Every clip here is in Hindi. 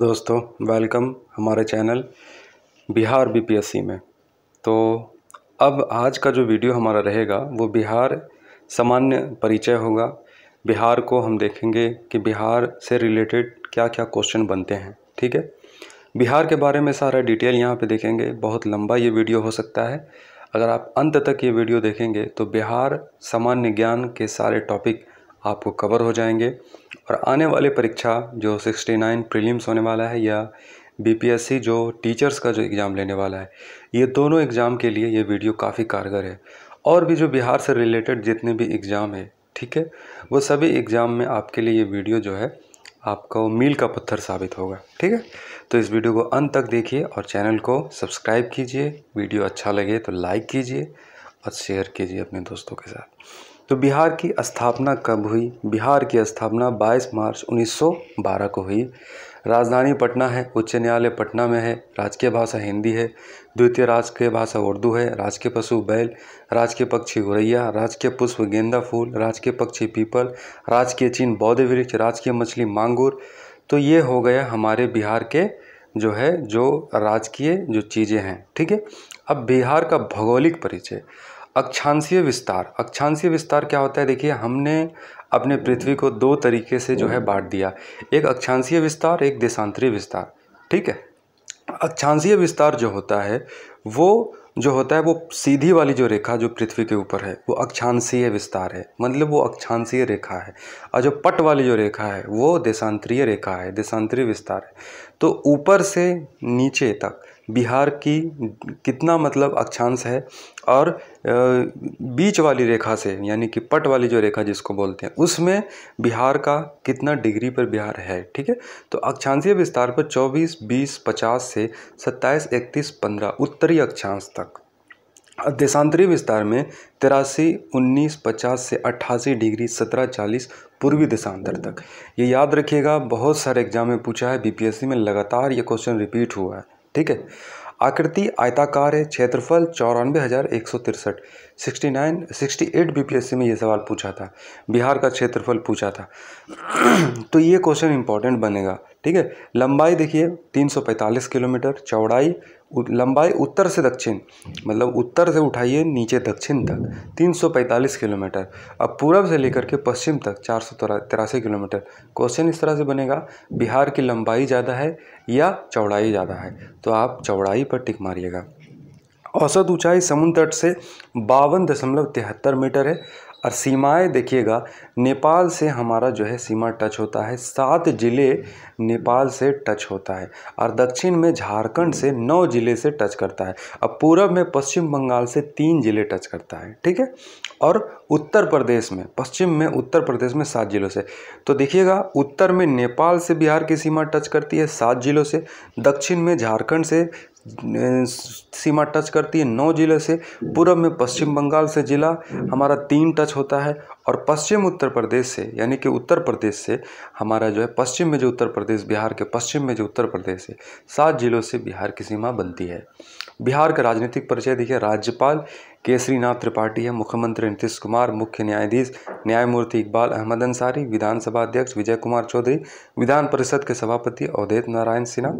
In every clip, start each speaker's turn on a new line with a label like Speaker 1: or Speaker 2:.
Speaker 1: दोस्तों वेलकम हमारे चैनल बिहार बीपीएससी में तो अब आज का जो वीडियो हमारा रहेगा वो बिहार सामान्य परिचय होगा बिहार को हम देखेंगे कि बिहार से रिलेटेड क्या क्या क्वेश्चन बनते हैं ठीक है बिहार के बारे में सारा डिटेल यहाँ पे देखेंगे बहुत लंबा ये वीडियो हो सकता है अगर आप अंत तक ये वीडियो देखेंगे तो बिहार सामान्य ज्ञान के सारे टॉपिक आपको कवर हो जाएंगे और आने वाले परीक्षा जो 69 प्रीलिम्स होने वाला है या बीपीएससी जो टीचर्स का जो एग्ज़ाम लेने वाला है ये दोनों एग्ज़ाम के लिए ये वीडियो काफ़ी कारगर है और भी जो बिहार से रिलेटेड जितने भी एग्ज़ाम है ठीक है वो सभी एग्ज़ाम में आपके लिए ये वीडियो जो है आपका वो मील का पत्थर साबित होगा ठीक है तो इस वीडियो को अंत तक देखिए और चैनल को सब्सक्राइब कीजिए वीडियो अच्छा लगे तो लाइक कीजिए और शेयर कीजिए अपने दोस्तों के साथ तो बिहार की स्थापना कब हुई बिहार की स्थापना 22 मार्च 1912 को हुई राजधानी पटना है उच्च न्यायालय पटना में है राजकीय भाषा हिंदी है द्वितीय राजकीय भाषा उर्दू है राजकीय पशु बैल राजकीय पक्षी गुरैया राजकीय पुष्प गेंदा फूल राजकीय पक्षी पीपल राजकीय चिन्ह बौद्ध वृक्ष राजकीय मछली मांगूर तो ये हो गया हमारे बिहार के जो है जो राजकीय जो चीज़ें हैं ठीक है अब बिहार का भौगोलिक परिचय अक्षांशीय विस्तार अक्षांशीय विस्तार क्या होता है देखिए हमने अपने पृथ्वी को दो तरीके से जो है बांट दिया एक अक्षांशीय विस्तार एक देशांतरीय विस्तार ठीक है अक्षांशीय विस्तार जो होता है वो जो होता है वो सीधी वाली जो रेखा जो पृथ्वी के ऊपर है वो अक्षांशीय विस्तार है मतलब वो अक्षांशीय रेखा है और जो पट वाली जो रेखा है वो देशांतरीय रेखा है देशांतरीय विस्तार है तो ऊपर से नीचे तक बिहार की कितना मतलब अक्षांश है और बीच वाली रेखा से यानी कि पट वाली जो रेखा जिसको बोलते हैं उसमें बिहार का कितना डिग्री पर बिहार है ठीक है तो अक्षांशीय विस्तार पर 24, 20, 50 से 27, 31, 15 उत्तरी अक्षांश तक देशांतरीय विस्तार में तिरासी उन्नीस पचास से अट्ठासी डिग्री सत्रह चालीस पूर्वी देशांतर तक ये याद रखिएगा बहुत सारे एग्जाम में पूछा है बीपीएससी में लगातार ये क्वेश्चन रिपीट हुआ है ठीक है आकृति आयताकार है क्षेत्रफल चौरानवे हज़ार एक सौ तिरसठ sixty nine sixty eight B P S C में ये सवाल पूछा था बिहार का क्षेत्रफल पूछा था तो ये क्वेश्चन इंपॉर्टेंट बनेगा ठीक है लंबाई देखिए तीन सौ पैंतालीस किलोमीटर चौड़ाई लंबाई उत्तर से दक्षिण मतलब उत्तर से उठाइए नीचे दक्षिण तक 345 किलोमीटर अब पूर्व से लेकर के पश्चिम तक चार किलोमीटर क्वेश्चन इस तरह से बनेगा बिहार की लंबाई ज़्यादा है या चौड़ाई ज़्यादा है तो आप चौड़ाई पर टिक मारिएगा औसत ऊंचाई समुद्र तट से बावन दशमलव तिहत्तर मीटर है और सीमाएं देखिएगा नेपाल से हमारा जो है सीमा टच होता है सात ज़िले नेपाल से टच होता है और दक्षिण में झारखंड से नौ ज़िले से टच करता है अब पूर्व में पश्चिम बंगाल से तीन ज़िले टच करता है ठीक है और उत्तर प्रदेश में पश्चिम में उत्तर प्रदेश में सात ज़िलों से तो देखिएगा उत्तर में नेपाल से बिहार की सीमा टच करती है सात ज़िलों से दक्षिण में झारखंड से सीमा टच करती है नौ ज़िले से पूर्व में पश्चिम बंगाल से ज़िला हमारा तीन टच होता है और पश्चिम उत्तर प्रदेश से यानी कि उत्तर प्रदेश से हमारा जो है पश्चिम में जो उत्तर प्रदेश बिहार के पश्चिम में जो उत्तर प्रदेश है सात जिलों से बिहार की सीमा बनती है बिहार का राजनीतिक परिचय देखिए राज्यपाल केसरीनाथ त्रिपाठी है मुख्यमंत्री नीतीश कुमार मुख्य न्यायाधीश न्यायमूर्ति इकबाल अहमद अंसारी विधानसभा अध्यक्ष विजय कुमार चौधरी विधान परिषद के सभापति अवधेत नारायण सिन्हा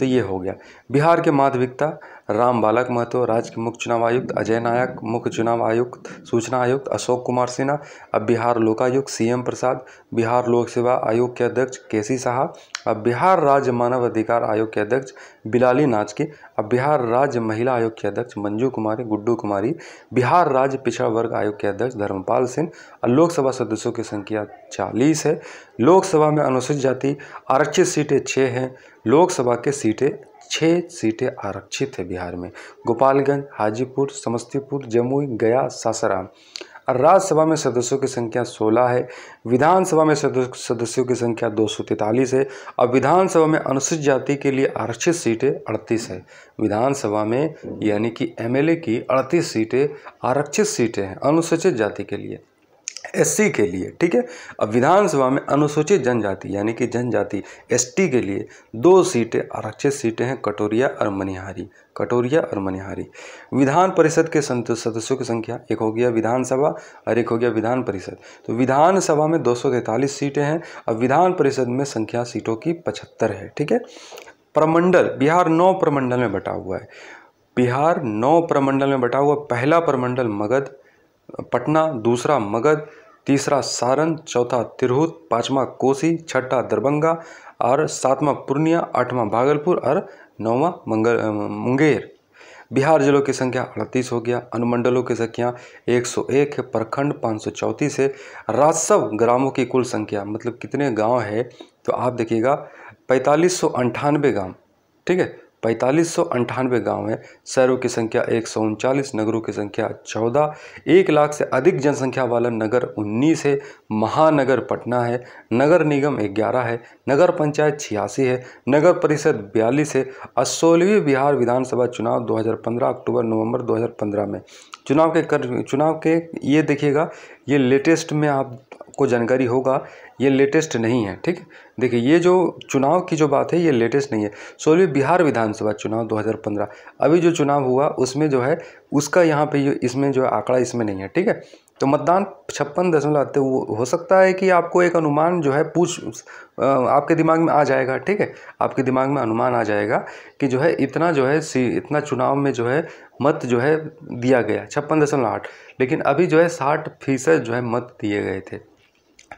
Speaker 1: तो ये हो गया बिहार के माध्यमिकता राम बालक महतो राज्य के मुख्य चुनाव आयुक्त अजय नायक मुख्य चुनाव आयुक्त सूचना आयुक्त अशोक कुमार सिन्हा अब बिहार लोकायुक्त सीएम प्रसाद बिहार लोक सेवा आयोग के अध्यक्ष के सी साहा अब बिहार राज्य मानव अधिकार आयोग के अध्यक्ष बिलाली नाच के अब बिहार राज्य महिला आयोग के अध्यक्ष मंजू कुमारी गुड्डू कुमारी बिहार राज्य पिछड़ा वर्ग आयोग के अध्यक्ष धर्मपाल सिंह और लोकसभा सदस्यों की संख्या चालीस है लोकसभा में अनुसूचित जाति आरक्षित सीटें छः हैं लोकसभा के सीटें छः सीटें आरक्षित है बिहार में गोपालगंज हाजीपुर समस्तीपुर जमुई गया सासाराम और राज्यसभा में सदस्यों की संख्या 16 है विधानसभा में सदस्यों की संख्या दो है और विधानसभा में अनुसूचित जाति के लिए आरक्षित सीटें 38 है विधानसभा में यानी कि एमएलए की 38 सीटें आरक्षित सीटें हैं अनुसूचित जाति के लिए एससी के लिए ठीक है अब विधानसभा में अनुसूचित जनजाति यानी कि जनजाति एसटी के लिए दो सीटें आरक्षित सीटें हैं कटोरिया और मनिहारी कटोरिया और मनिहारी विधान परिषद के सदस्यों की संख्या एक हो गया विधानसभा और एक हो गया विधान परिषद तो विधानसभा में दो सीटें हैं और विधान परिषद में संख्या सीटों की पचहत्तर है ठीक है प्रमंडल बिहार नौ प्रमंडल में बटा हुआ है बिहार नौ प्रमंडल में बटा हुआ पहला प्रमंडल मगध पटना दूसरा मगध तीसरा सारण चौथा तिरहुत पाँचवा कोसी छठा दरभंगा और सातवां पूर्णिया आठवां भागलपुर और नौवां मंगल मुंगेर बिहार जिलों की संख्या अड़तीस हो गया अनुमंडलों की संख्या 101 है प्रखंड चौंतीस है राजस्व ग्रामों की कुल संख्या मतलब कितने गांव है तो आप देखिएगा पैंतालीस गांव ठीक है पैंतालीस सौ अंठानवे गाँव हैं शहरों की संख्या एक सौ उनचालीस नगरों की संख्या चौदह एक लाख से अधिक जनसंख्या वाला नगर उन्नीस है महानगर पटना है नगर निगम ग्यारह है नगर पंचायत छियासी है नगर परिषद बयालीस है सोलहवीं बिहार विधानसभा चुनाव 2015 अक्टूबर नवंबर 2015 में चुनाव के कर चुनाव के ये देखिएगा ये लेटेस्ट में आप को जानकारी होगा ये लेटेस्ट नहीं है ठीक देखिए ये जो चुनाव की जो बात है ये लेटेस्ट नहीं है सोलहवीं बिहार विधानसभा चुनाव 2015 अभी जो चुनाव हुआ उसमें जो है उसका यहाँ पे इसमें जो आंकड़ा इसमें नहीं है ठीक है तो मतदान छप्पन दशमलव हो सकता है कि आपको एक अनुमान जो है पूछ आपके दिमाग में आ जाएगा ठीक है आपके दिमाग में अनुमान आ जाएगा कि जो है इतना जो है सी इतना चुनाव में जो है मत जो है दिया गया छप्पन दशमलव आठ लेकिन अभी जो है साठ फीसद जो है मत दिए गए थे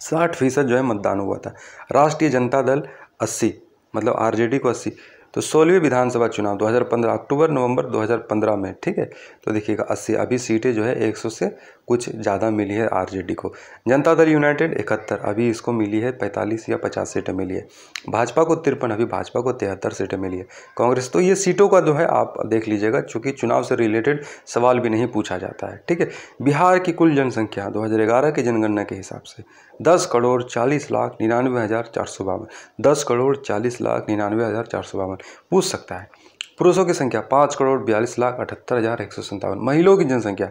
Speaker 1: साठ फीसद जो है मतदान हुआ था राष्ट्रीय जनता दल अस्सी मतलब आरजेडी को अस्सी तो सोलहवीं विधानसभा चुनाव 2015 अक्टूबर नवंबर 2015 में ठीक है तो देखिएगा अस्सी अभी सीटें जो है 100 से कुछ ज़्यादा मिली है आरजेडी को जनता दल यूनाइटेड इकहत्तर अभी इसको मिली है पैंतालीस या पचास सीटें मिली है भाजपा को तिरपन अभी भाजपा को तिहत्तर सीटें मिली है कांग्रेस तो ये सीटों का जो है आप देख लीजिएगा चूँकि चुनाव से रिलेटेड सवाल भी नहीं पूछा जाता है ठीक है बिहार की कुल जनसंख्या दो की जनगणना के हिसाब से दस करोड़ चालीस लाख निन्यानवे हज़ार चार सौ बावन दस करोड़ चालीस लाख निन्यानवे हज़ार चार सौ बावन पूछ सकता है पुरुषों की संख्या पाँच करोड़ बयालीस लाख अठहत्तर हज़ार एक सौ संतावन महिलाओं की जनसंख्या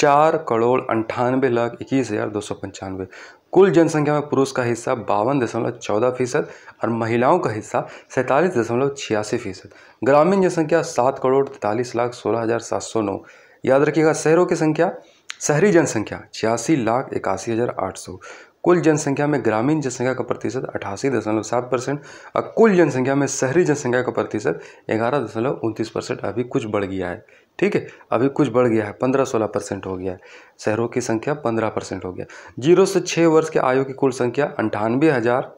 Speaker 1: चार करोड़ अंठानवे लाख इक्कीस हज़ार दो सौ पंचानवे कुल जनसंख्या में पुरुष का हिस्सा बावन दशमलव चौदह फीसद और महिलाओं का हिस्सा सैंतालीस दशमलव छियासी फीसद ग्रामीण जनसंख्या सात करोड़ तैंतालीस लाख सोलह हज़ार सात सौ नौ याद रखिएगा शहरों की संख्या शहरी जनसंख्या छियासी लाख इक्यासी हज़ार आठ सौ कुल जनसंख्या में ग्रामीण जनसंख्या का प्रतिशत अठासी दशमलव सात परसेंट और कुल जनसंख्या में शहरी जनसंख्या का प्रतिशत ग्यारह दशमलव उनतीस परसेंट अभी कुछ बढ़ गया है ठीक है अभी कुछ बढ़ गया है पंद्रह सोलह परसेंट हो गया है शहरों की संख्या पंद्रह परसेंट हो गया जीरो से छः वर्ष के आयु की कुल संख्या अंठानवे हज़ार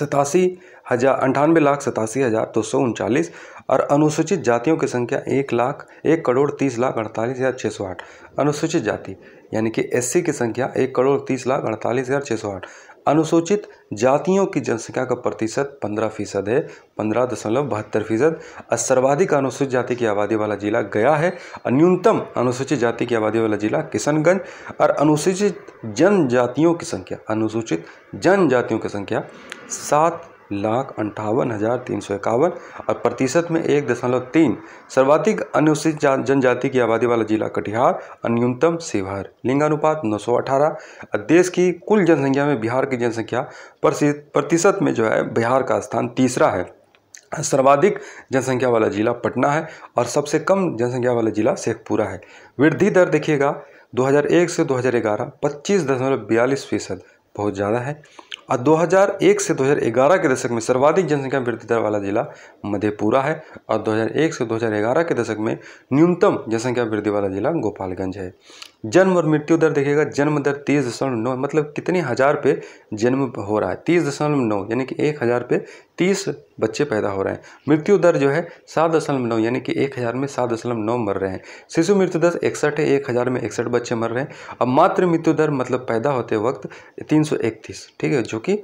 Speaker 1: सतासी हज़ार अंठानवे लाख सतासी हज़ार दो सौ उनचालीस और अनुसूचित जातियों की संख्या एक लाख एक करोड़ तीस लाख अड़तालीस हज़ार छः सौ आठ अनुसूचित जाति यानी कि एससी की संख्या एक करोड़ तीस लाख अड़तालीस हज़ार छः सौ आठ अनुसूचित जातियों की जनसंख्या का प्रतिशत पंद्रह फीसद है पंद्रह दशमलव बहत्तर फीसद और सर्वाधिक अनुसूचित जाति की आबादी वाला जिला गया है और न्यूनतम अनुसूचित जाति की आबादी वाला जिला किशनगंज और अनुसूचित जनजातियों की संख्या अनुसूचित जनजातियों की संख्या सात लाख अंठावन हज़ार तीन सौ इक्यावन और प्रतिशत में एक दशमलव तीन सर्वाधिक अनुसूचित जनजाति की आबादी वाला जिला कटिहार और न्यूनतम शिवहर लिंगानुपात नौ सौ अठारह देश की कुल जनसंख्या में बिहार की जनसंख्या प्रतिशत में जो है बिहार का स्थान तीसरा है सर्वाधिक जनसंख्या वाला जिला पटना है और सबसे कम जनसंख्या वाला जिला शेखपुरा है वृद्धि दर देखिएगा 2001 से 2011 25.42 फीसद बहुत ज़्यादा है और 2001 से 2011 के दशक में सर्वाधिक जनसंख्या वृद्धि दर वाला जिला मधेपुरा है और 2001 से 2011 के दशक में न्यूनतम जनसंख्या वृद्धि वाला जिला गोपालगंज है जन्म और मृत्यु दर देखिएगा जन्म दर तीस दशमलव नौ मतलब कितने हज़ार पे जन्म हो रहा है तीस दशमलव नौ यानी कि एक हज़ार पे तीस बच्चे पैदा हो रहे हैं मृत्यु दर जो है सात दशमलव नौ यानी कि एक हज़ार में सात दशमलव नौ मर रहे हैं शिशु मृत्यु दर इकसठ है एक हज़ार में इकसठ बच्चे मर रहे हैं अब मात्र मृत्यु दर मतलब पैदा होते वक्त तीन सौ इकतीस ठीक है जो कि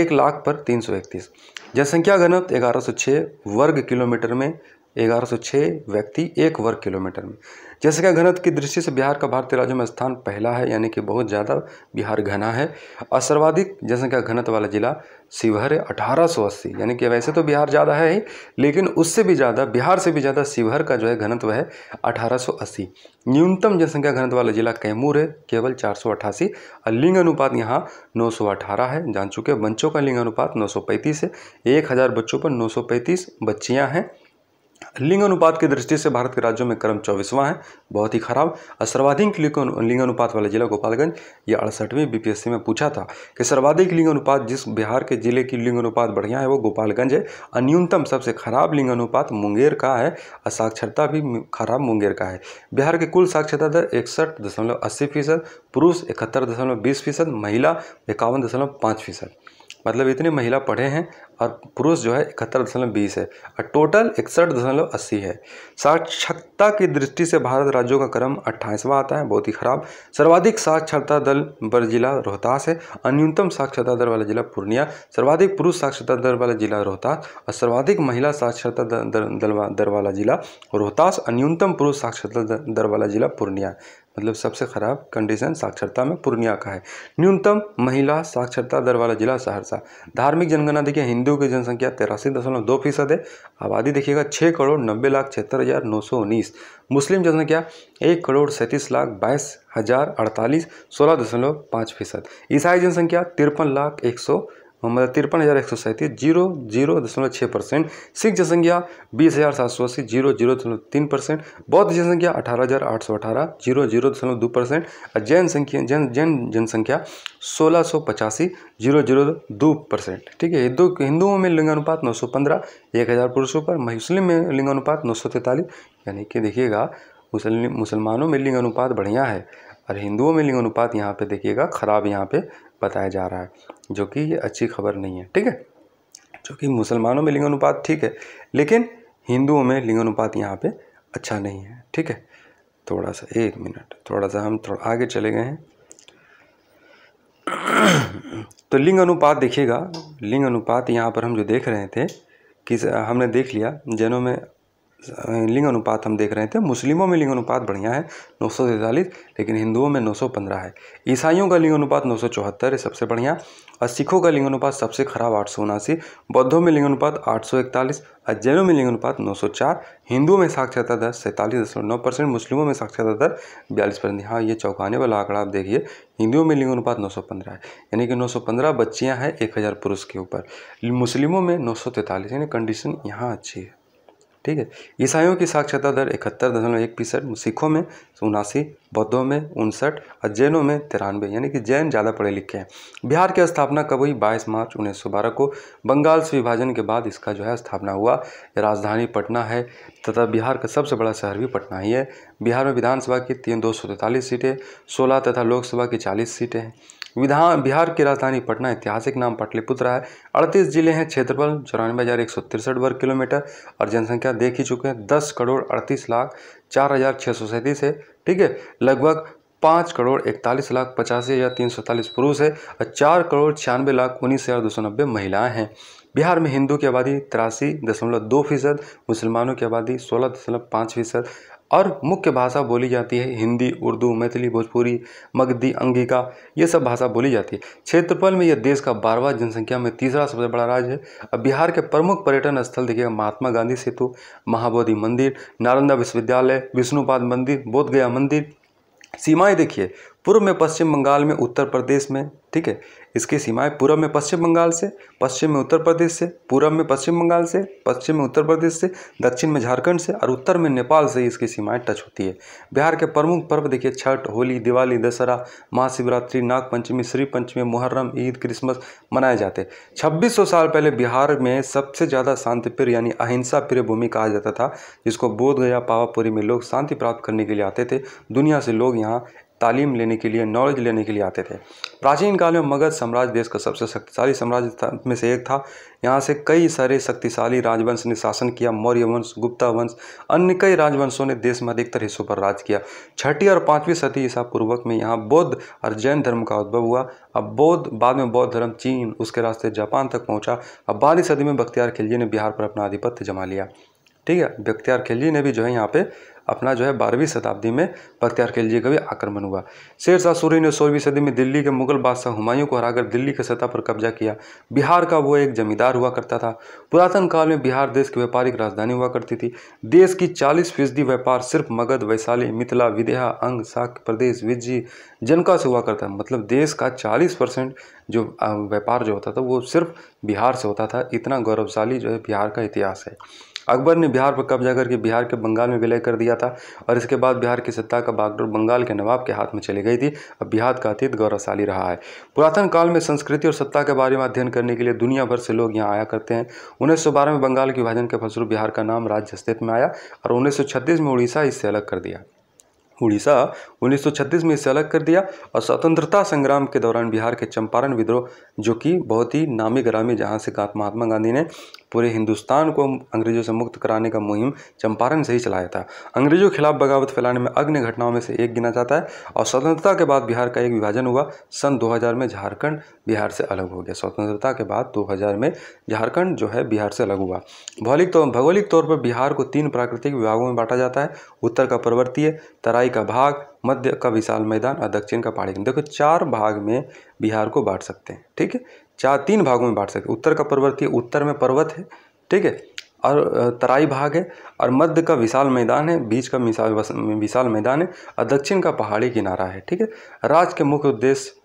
Speaker 1: एक लाख पर तीन सौ इकतीस जनसंख्या घनत्व ग्यारह सौ छः वर्ग किलोमीटर में ग्यारह सौ छः व्यक्ति एक वर्ग किलोमीटर में जैसे कि घनत्व की दृष्टि से बिहार का भारतीय राज्यों में स्थान पहला है यानी कि बहुत ज़्यादा बिहार घना है और सर्वाधिक जनसंख्या घनत घनत्व वाला जिला शिवहर है अठारह सौ अस्सी यानी कि वैसे तो बिहार ज़्यादा है ही लेकिन उससे भी ज़्यादा बिहार से भी ज़्यादा शिवहर का जो है घनत्व है अठारह सौ अस्सी न्यूनतम जनसंख्या घनत्व वाला जिला कैमूर है केवल चार सौ और लिंग अनुपात यहाँ नौ सौ अठारह है जान चुके बच्चों का लिंग अनुपात नौ सौ पैंतीस है एक हज़ार बच्चों पर नौ सौ पैंतीस बच्चियाँ हैं लिंग अनुपात की दृष्टि से भारत के राज्यों में क्रम चौबीसवां है बहुत ही खराब और सर्वाधिक लिंग अनुपात वाला जिला गोपालगंज ये अड़सठवीं बीपीएससी में पूछा था कि सर्वाधिक लिंग अनुपात जिस बिहार के जिले की लिंग अनुपात बढ़िया है वो गोपालगंज है और न्यूनतम सबसे खराब लिंग अनुपात मुंगेर का है और साक्षरता भी खराब मुंगेर का है बिहार की कुल साक्षरता दर इकसठ दशमलव अस्सी फीसद पुरुष इकहत्तर दशमलव बीस फीसद महिला इक्यावन दशमलव पाँच फीसद मतलब इतनी महिला पढ़े हैं और पुरुष जो है इकहत्तर दशमलव बीस है और टोटल इकसठ दशमलव अस्सी है साक्षरता की दृष्टि से भारत राज्यों का क्रम अट्ठाईसवां आता है बहुत ही खराब सर्वाधिक साक्षरता दल पर जिला रोहतास है और न्यूनतम साक्षरता दर वाला जिला पूर्णिया सर्वाधिक पुरुष साक्षरता दर वाला जिला रोहतास और सर्वाधिक महिला साक्षरता दर, दर वाला जिला रोहतास और न्यूनतम पुरुष साक्षरता दर वाला जिला पूर्णिया मतलब सबसे ख़राब कंडीशन साक्षरता में पूर्णिया का है न्यूनतम महिला साक्षरता दर वाला जिला सहरसा धार्मिक जनगणना देखिए हिंदू की जनसंख्या तिरासी दशमलव दो फीसद है आबादी देखिएगा छः करोड़ नब्बे लाख छिहत्तर हज़ार नौ सौ उन्नीस मुस्लिम जनसंख्या एक करोड़ सैंतीस लाख बाईस हज़ार अड़तालीस सोलह दशमलव पाँच फीसद ईसाई जनसंख्या तिरपन लाख एक सौ हमारा तिरपन हज़ार एक सौ सैंतीस जीरो जीरो दशमलव छः परसेंट सिख जनसंख्या बीस हज़ार सात सौ अस्सी जीरो जीरो दशमलव तीन परसेंट बौद्ध जनसंख्या अठारह हज़ार आठ सौ अठारह जीरो जीरो दशमलव दो परसेंट और जैन संख्या जैन जैन जनसंख्या सोलह सौ पचासी जीरो जीरो दो परसेंट ठीक है हिंदू हिंदुओं में लिंगानुपात नौ सौ पंद्रह एक हज़ार पुरुषों पर मुस्लिम में लिंगानुपात नौ सौ तैंतालीस यानी कि देखिएगा मुसलिम मुसलमानों में लिंगानुपात बढ़िया है और हिंदुओं में लिंगानुपात यहाँ पर देखिएगा ख़राब यहाँ पर बताया जा रहा है जो कि ये अच्छी खबर नहीं है ठीक है जो कि मुसलमानों में लिंगानुपात ठीक है लेकिन हिंदुओं में लिंगानुपात यहाँ पे अच्छा नहीं है ठीक है थोड़ा सा एक मिनट थोड़ा सा हम थोड़ा आगे चले गए हैं तो लिंग अनुपात देखिएगा लिंग अनुपात यहाँ पर हम जो देख रहे थे कि हमने देख लिया जैनों में लिंग अनुपात हम देख रहे थे मुस्लिमों में लिंग अनुपात बढ़िया है नौ सौ तैंतालीस लेकिन हिंदुओं में नौ सौ पंद्रह है ईसाइयों का लिंग अनुपात नौ सौ चौहत्तर है सबसे बढ़िया और सिखों का लिंग अनुपात सबसे खराब आठ सौ उनासी बौद्धों में लिंग अनुपात आठ सौ इकतालीस और जैनों में लिंग अनुपात नौ सौ चार हिंदुओं में साक्षरता दर सैंतालीस दशमलव नौ परसेंट मुस्लिमों में साक्षरता दर बयालीस परसेंट हाँ ये चौंकाने वाला आंकड़ा आप देखिए हिंदुओं में लिंग अनुपात नौ सौ पंद्रह है यानी कि नौ सौ पंद्रह बच्चियाँ हैं एक हज़ार पुरुष के ऊपर मुस्लिमों में नौ सौ तैंतालीस यानी कंडीशन यहाँ अच्छी है ठीक है ईसाइयों की साक्षरता दर इकहत्तर दशमलव एक फीसद सिखों में उनासी बौद्धों में उनसठ और जैनों में तिरानवे यानी कि जैन ज़्यादा पढ़े लिखे हैं बिहार की स्थापना कब हुई बाईस मार्च उन्नीस को बंगाल से विभाजन के बाद इसका जो है स्थापना हुआ राजधानी पटना है तथा बिहार का सबसे बड़ा शहर भी पटना ही है बिहार में विधानसभा की तीन दो सीटें सोलह तथा लोकसभा की चालीस सीटें हैं विधान बिहार की राजधानी पटना ऐतिहासिक नाम पटलिपुत्र है अड़तीस जिले हैं क्षेत्रफल चौरानवे हज़ार एक सौ तिरसठ वर्ग किलोमीटर और जनसंख्या देख ही चुके हैं दस करोड़ अड़तीस लाख चार हज़ार छः सौ सैंतीस है ठीक है लगभग पाँच करोड़ इकतालीस लाख पचासी हज़ार तीन सौ सैंतालीस पुरुष है और चार करोड़ छियानवे लाख उन्नीस हज़ार दो सौ नब्बे महिलाएँ हैं बिहार में हिंदू की आबादी तिरासी दशमलव दो फीसद मुसलमानों की आबादी सोलह दशमलव पाँच फीसद और मुख्य भाषा बोली जाती है हिंदी उर्दू मैथिली भोजपुरी मगधी अंगिका ये सब भाषा बोली जाती है क्षेत्रफल में यह देश का बारहवा जनसंख्या में तीसरा सबसे बड़ा राज्य है अब बिहार के प्रमुख पर्यटन स्थल देखिएगा महात्मा गांधी सेतु महाबोधि मंदिर नालंदा विश्वविद्यालय विष्णुपाद मंदिर बोधगया मंदिर सीमाएं देखिए पूर्व में पश्चिम बंगाल में उत्तर प्रदेश में ठीक है इसकी सीमाएं पूर्व में पश्चिम बंगाल से पश्चिम में उत्तर प्रदेश से पूर्व में पश्चिम बंगाल से पश्चिम में उत्तर प्रदेश से दक्षिण में झारखंड से और उत्तर में नेपाल से इसकी सीमाएं टच होती है बिहार के प्रमुख पर्व देखिए छठ होली दिवाली दशहरा महाशिवरात्रि नागपंचमी श्री पंचमी मुहर्रम ईद क्रिसमस मनाए जाते छब्बीस सौ साल पहले बिहार में सबसे ज़्यादा शांतिप्रिय यानी अहिंसा प्रिय भूमि कहा जाता था जिसको बोधगया पावापुरी में लोग शांति प्राप्त करने के लिए आते थे दुनिया से लोग यहाँ तालीम लेने के लिए नॉलेज लेने के लिए आते थे प्राचीन काल में मगध साम्राज्य देश का सबसे शक्तिशाली साम्राज्य में से एक था यहाँ से कई सारे शक्तिशाली राजवंश ने शासन किया मौर्य वंश गुप्ता वंश अन्य कई राजवंशों ने देश में अधिकतर हिस्सों पर राज किया छठी और पाँचवीं सदी ईसा पूर्वक में यहाँ बौद्ध और जैन धर्म का उद्भव हुआ अब बौद्ध बाद में बौद्ध धर्म चीन उसके रास्ते जापान तक पहुँचा अब बारहवीं सदी में बख्तियार खिलजी ने बिहार पर अपना आधिपत्य जमा लिया ठीक है बख्तियार खिलजी ने भी जो है यहाँ पर अपना जो है बारहवीं शताब्दी में बख्तियार खिलजी का भी आक्रमण हुआ शेर शाह सूरी ने सोलहवीं सदी में दिल्ली के मुगल बादशाह हुमायूं को हराकर दिल्ली के सतह पर कब्जा किया बिहार का वो एक जमींदार हुआ करता था पुरातन काल में बिहार देश की व्यापारिक राजधानी हुआ करती थी देश की चालीस फीसदी व्यापार सिर्फ मगध वैशाली मिथिला विदेहा अंग शाख प्रदेश विजय जनका से हुआ करता मतलब देश का चालीस परसेंट जो व्यापार जो होता था वो सिर्फ बिहार से होता था इतना गौरवशाली जो है बिहार का इतिहास है अकबर ने बिहार पर कब्जा करके बिहार के बंगाल में विलय कर दिया था और इसके बाद बिहार की सत्ता का बागडोर बंगाल के नवाब के हाथ में चली गई थी अब बिहार का अतीत गौरवशाली रहा है पुरातन काल में संस्कृति और सत्ता के बारे में अध्ययन करने के लिए दुनिया भर से लोग यहाँ आया करते हैं उन्नीस में बंगाल के विभाजन के फलस्वरूप बिहार का नाम राज्य अस्तित्व में आया और उन्नीस में उड़ीसा इससे अलग कर दिया उड़ीसा 1936 में इसे अलग कर दिया और स्वतंत्रता संग्राम के दौरान बिहार के चंपारण विद्रोह जो कि बहुत ही नामी ग्रामी जहाँ से महात्मा गांधी ने पूरे हिंदुस्तान को अंग्रेज़ों से मुक्त कराने का मुहिम चंपारण से ही चलाया था अंग्रेज़ों के खिलाफ बगावत फैलाने में अग्नि घटनाओं में से एक गिना जाता है और स्वतंत्रता के बाद बिहार का एक विभाजन हुआ सन 2000 में झारखंड बिहार से अलग हो गया स्वतंत्रता के बाद 2000 में झारखंड जो है बिहार से अलग हुआ भौलिक तौर भौगोलिक तौर पर बिहार को तीन प्राकृतिक विभागों में बांटा जाता है उत्तर का पर्वतीय तराई का भाग मध्य का विशाल मैदान और दक्षिण का पहाड़ी देखो चार भाग में बिहार को बांट सकते हैं ठीक है चार तीन भागों में बांट सकते उत्तर का पर्वतीय उत्तर में पर्वत है ठीक है और तराई भाग है और मध्य का विशाल मैदान है बीच का विशाल विशाल मैदान है और दक्षिण का पहाड़ी किनारा है ठीक है राज्य के मुख्य उद्देश्य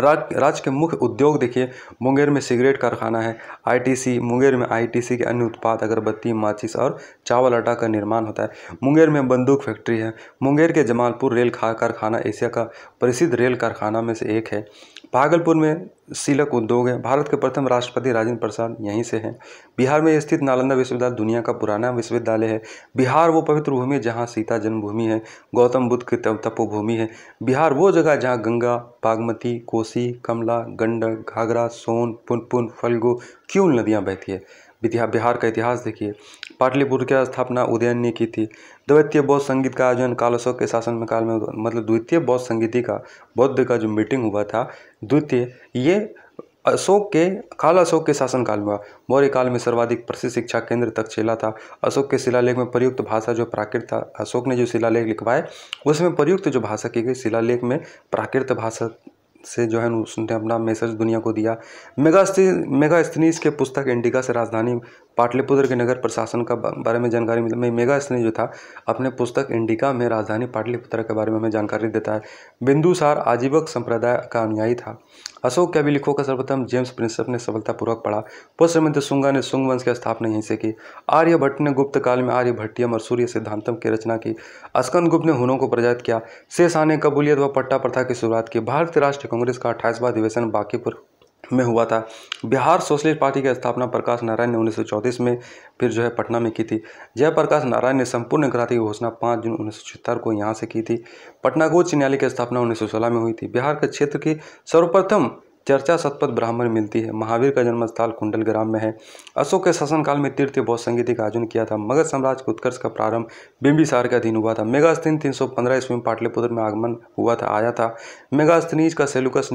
Speaker 1: राज राज्य के मुख्य उद्योग देखिए मुंगेर में सिगरेट कारखाना है आईटीसी मुंगेर में आईटीसी के अन्य उत्पाद अगरबत्ती माचिस और चावल आटा का निर्माण होता है मुंगेर में बंदूक फैक्ट्री है मुंगेर के जमालपुर रेल कारखाना एशिया का प्रसिद्ध रेल कारखाना में से एक है भागलपुर में सिलक उद्योग है भारत के प्रथम राष्ट्रपति राजेंद्र प्रसाद यहीं से हैं बिहार में स्थित नालंदा विश्वविद्यालय दुनिया का पुराना विश्वविद्यालय है बिहार वो पवित्र भूमि है जहाँ सीता जन्मभूमि है गौतम बुद्ध की तपोभूमि है बिहार वो जगह जहाँ गंगा बागमती कोसी कमला गंडक घाघरा सोन पुनपुन फल्गु क्यूल नदियाँ बहती है बिहार का इतिहास देखिए पाटलिपुत्र की स्थापना उदयन ने की थी द्वितीय बौद्ध संगीत का आयोजन कालशोक के शासन काल में मतलब द्वितीय बौद्ध संगीति का बौद्ध का जो मीटिंग हुआ था द्वितीय ये अशोक के काल अशोक के शासन काल में मौर्य काल में सर्वाधिक प्रसिद्ध शिक्षा केंद्र तक चेला था अशोक के शिलालेख में प्रयुक्त भाषा जो प्राकृत था अशोक ने जो शिलालेख लिखवाए उसमें प्रयुक्त जो भाषा की गई शिलालेख में प्राकृत भाषा से जो है उसने अपना मैसेज दुनिया को दिया मेगा मेगा स्थनीस के पुस्तक इंडिका से राजधानी पाटलिपुत्र के नगर प्रशासन का बारे में जानकारी मिली है मेगा स्नेह जो था अपने पुस्तक इंडिका में राजधानी पाटलिपुत्र के बारे में हमें जानकारी देता है बिंदुसार आजीवक संप्रदाय का अनुयायी था अशोक के लिखो का सर्वप्रथम जेम्स प्रिंसप ने सफलतापूर्वक पढ़ा पुष्यमित्र सुंगा ने सुंग वंश की स्थापना यहीं से की आर्यभट्ट ने गुप्त काल में आर्यभट्टियम और सूर्य सिद्धांतम की रचना की अस्कन गुप्त ने हुनों को प्रजात किया शेषा ने कबूलियत व पट्टा प्रथा की शुरुआत की भारतीय राष्ट्रीय कांग्रेस का अट्ठाईसवा अधिवेशन बाकीपुर में हुआ था बिहार सोशलिस्ट पार्टी की स्थापना प्रकाश नारायण ने उन्नीस में फिर जो है पटना में की थी जयप्रकाश नारायण ने संपूर्ण क्रांति की घोषणा पाँच जून उन्नीस को यहाँ से की थी पटना को उच्च न्यायालय की स्थापना उन्नीस में हुई थी बिहार के क्षेत्र की सर्वप्रथम चर्चा सतपथ ब्राह्मण मिलती है महावीर का जन्म स्थल कुंडल ग्राम में है अशोक के शासनकाल में तीर्थ बौद्ध संगीति का आयोजन किया था मगध साम्राज्य के उत्कर्ष का प्रारंभ बिंबिसार के अधीन हुआ था मेगास्तीन तीन सौ पंद्रह ईस्वी में पाटलिपुत्र में आगमन हुआ था आया था मेगास्तनीज का सेलुकस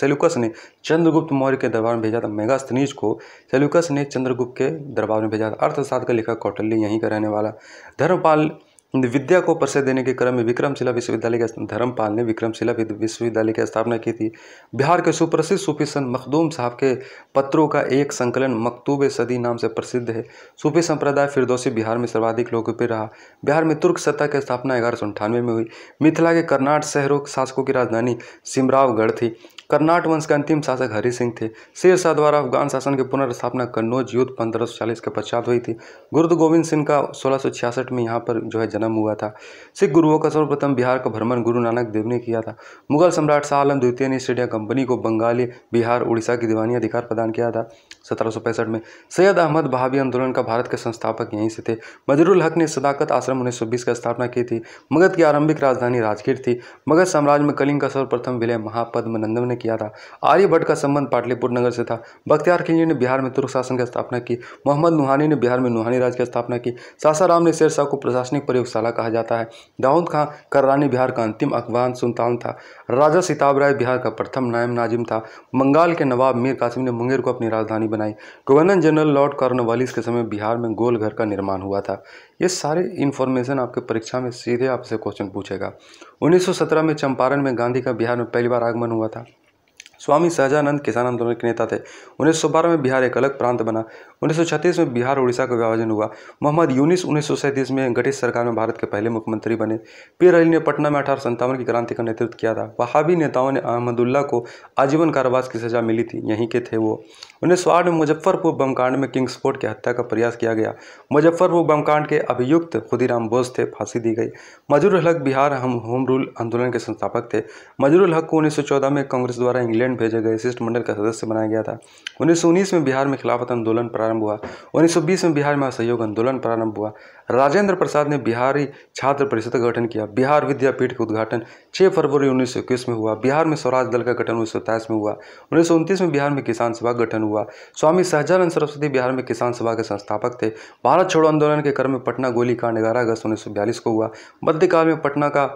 Speaker 1: सेलुकस ने चंद्रगुप्त मौर्य के दरबार में भेजा था मेगास्तनीज को सेलुकस ने चंद्रगुप्त के दरबार में भेजा था अर्थशास्त्र का लिखा कौटल्य यहीं का रहने वाला धर्मपाल विद्या को परिचय देने के क्रम में विक्रमशिला विश्वविद्यालय के धर्मपाल ने विक्रमशिला विश्वविद्यालय की स्थापना की थी बिहार के सुप्रसिद्ध सूफी संत मखदूम साहब के पत्रों का एक संकलन मकतूब सदी नाम से प्रसिद्ध है सूफी संप्रदाय फिरदौसी बिहार में सर्वाधिक लोकप्रिय रहा बिहार में तुर्क सत्ता की स्थापना ग्यारह में हुई मिथिला के कर्नाट शहरों शासकों की राजधानी सिमरावगढ़ थी कर्नाट वंश के अंतिम शासक हरि सिंह थे शेरशाह द्वारा अफगान शासन की पुनर्स्थापना कन्नौज युद्ध पंद्रह के पश्चात हुई थी गुरु गोविंद सिंह का सोलह में यहाँ पर जो है जन्म हुआ था सिख गुरुओं का सर्वप्रथम बिहार का भ्रमण गुरु नानक देव ने किया था मुगल सम्राट शाह आलम द्वितीय ने सीडिया कंपनी को बंगाली बिहार उड़ीसा की दीवानी अधिकार प्रदान किया था सत्रह में सैयद अहमद भावी आंदोलन का भारत के संस्थापक यहीं से थे मजरुल हक ने सदाकत आश्रम उन्नीस सौ बीस स्थापना की थी मगध की आरंभिक राजधानी राजगीर थी मगध साम्राज्य में कलिंग का सर्वप्रथम विलय महापद्म नंदम ने किया था आर्यभट्ट का संबंध पाटलिपुर नगर से था बख्तियार खिलजी ने बिहार में तुर्क शासन की स्थापना की मोहम्मद नुहानी ने बिहार में नुहानी राज्य की स्थापना की सासाराम ने शेरशाह को प्रशासनिक प्रयोग साला कहा जाता है दाऊद खां कर्रानी बिहार का अंतिम अफगान सुल्तान था राजा सिताब राय बिहार का प्रथम नायब नाजिम था बंगाल के नवाब मीर कासिम ने मुंगेर को अपनी राजधानी बनाई गवर्नर जनरल लॉर्ड कॉर्नवालिस के समय बिहार में गोल घर का निर्माण हुआ था ये सारे इन्फॉर्मेशन आपके परीक्षा में सीधे आपसे क्वेश्चन पूछेगा 1917 में चंपारण में गांधी का बिहार में पहली बार आगमन हुआ था स्वामी सहजानंद किसान आंदोलन के नेता थे उन्नीस में बिहार एक अलग प्रांत बना उन्नीस में बिहार उड़ीसा का विभाजन हुआ मोहम्मद यूनिस उन्नीस में गठित सरकार में भारत के पहले मुख्यमंत्री बने पीर अली ने पटना में अठारह की क्रांति का नेतृत्व किया था वहाबी नेताओं ने अहमदुल्ला को आजीवन कारावास की सजा मिली थी यहीं के थे वो उन्नीस में मुजफ्फरपुर बमकांड में किंग्स फोर्ट की हत्या का प्रयास किया गया मुजफ्फरपुर बमकांड के अभियुक्त खुदीराम बोस थे फांसी दी गई मजरूल हक बिहार हम होम रूल आंदोलन के संस्थापक थे मजरूल हक को उन्नीस में कांग्रेस द्वारा इंग्लैंड इंग्लैंड भेजे गए शिष्टमंडल का सदस्य बनाया गया था उन्नीस में बिहार में खिलाफत आंदोलन प्रारंभ हुआ उन्नीस में बिहार में असहयोग आंदोलन प्रारंभ हुआ राजेंद्र प्रसाद ने बिहारी छात्र परिषद का गठन किया बिहार विद्यापीठ का उद्घाटन 6 फरवरी उन्नीस में हुआ बिहार में स्वराज दल का गठन उन्नीस में हुआ उन्नीस में बिहार में किसान सभा का गठन हुआ स्वामी सहजानंद सरस्वती बिहार में किसान सभा के संस्थापक थे भारत छोड़ो आंदोलन के क्रम में पटना गोलीकांड ग्यारह अगस्त उन्नीस को हुआ मध्यकाल में पटना का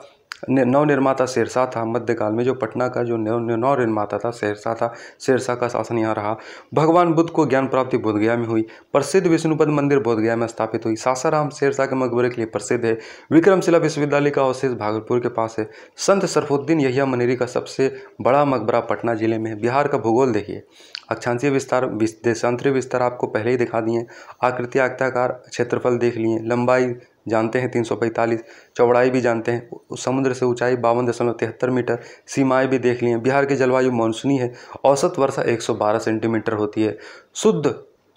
Speaker 1: नवनिर्माता शेरशाह था मध्यकाल में जो पटना का जो निर्माता था शेरशाह था शेरशाह का शासन यहाँ रहा भगवान बुद्ध को ज्ञान प्राप्ति बोधगया में हुई प्रसिद्ध विष्णुपद मंदिर बोधगया में स्थापित हुई सासाराम शेरशाह के मकबरे के लिए प्रसिद्ध है विक्रमशिला विश्वविद्यालय का अवशेष भागलपुर के पास है संत सरफुद्दीन यहिया मनेरी का सबसे बड़ा मकबरा पटना जिले में है बिहार का भूगोल देखिए अक्षांशीय विस्तार देशांतरीय विस्तार आपको पहले ही दिखा दिए आकृति आयताकार क्षेत्रफल देख लिए लंबाई जानते हैं तीन सौ पैंतालीस चौड़ाई भी जानते हैं समुद्र से ऊंचाई बावन दशमलव तिहत्तर मीटर सीमाएं भी देख ली हैं बिहार की जलवायु मानसूनी है औसत वर्षा एक सौ बारह सेंटीमीटर होती है शुद्ध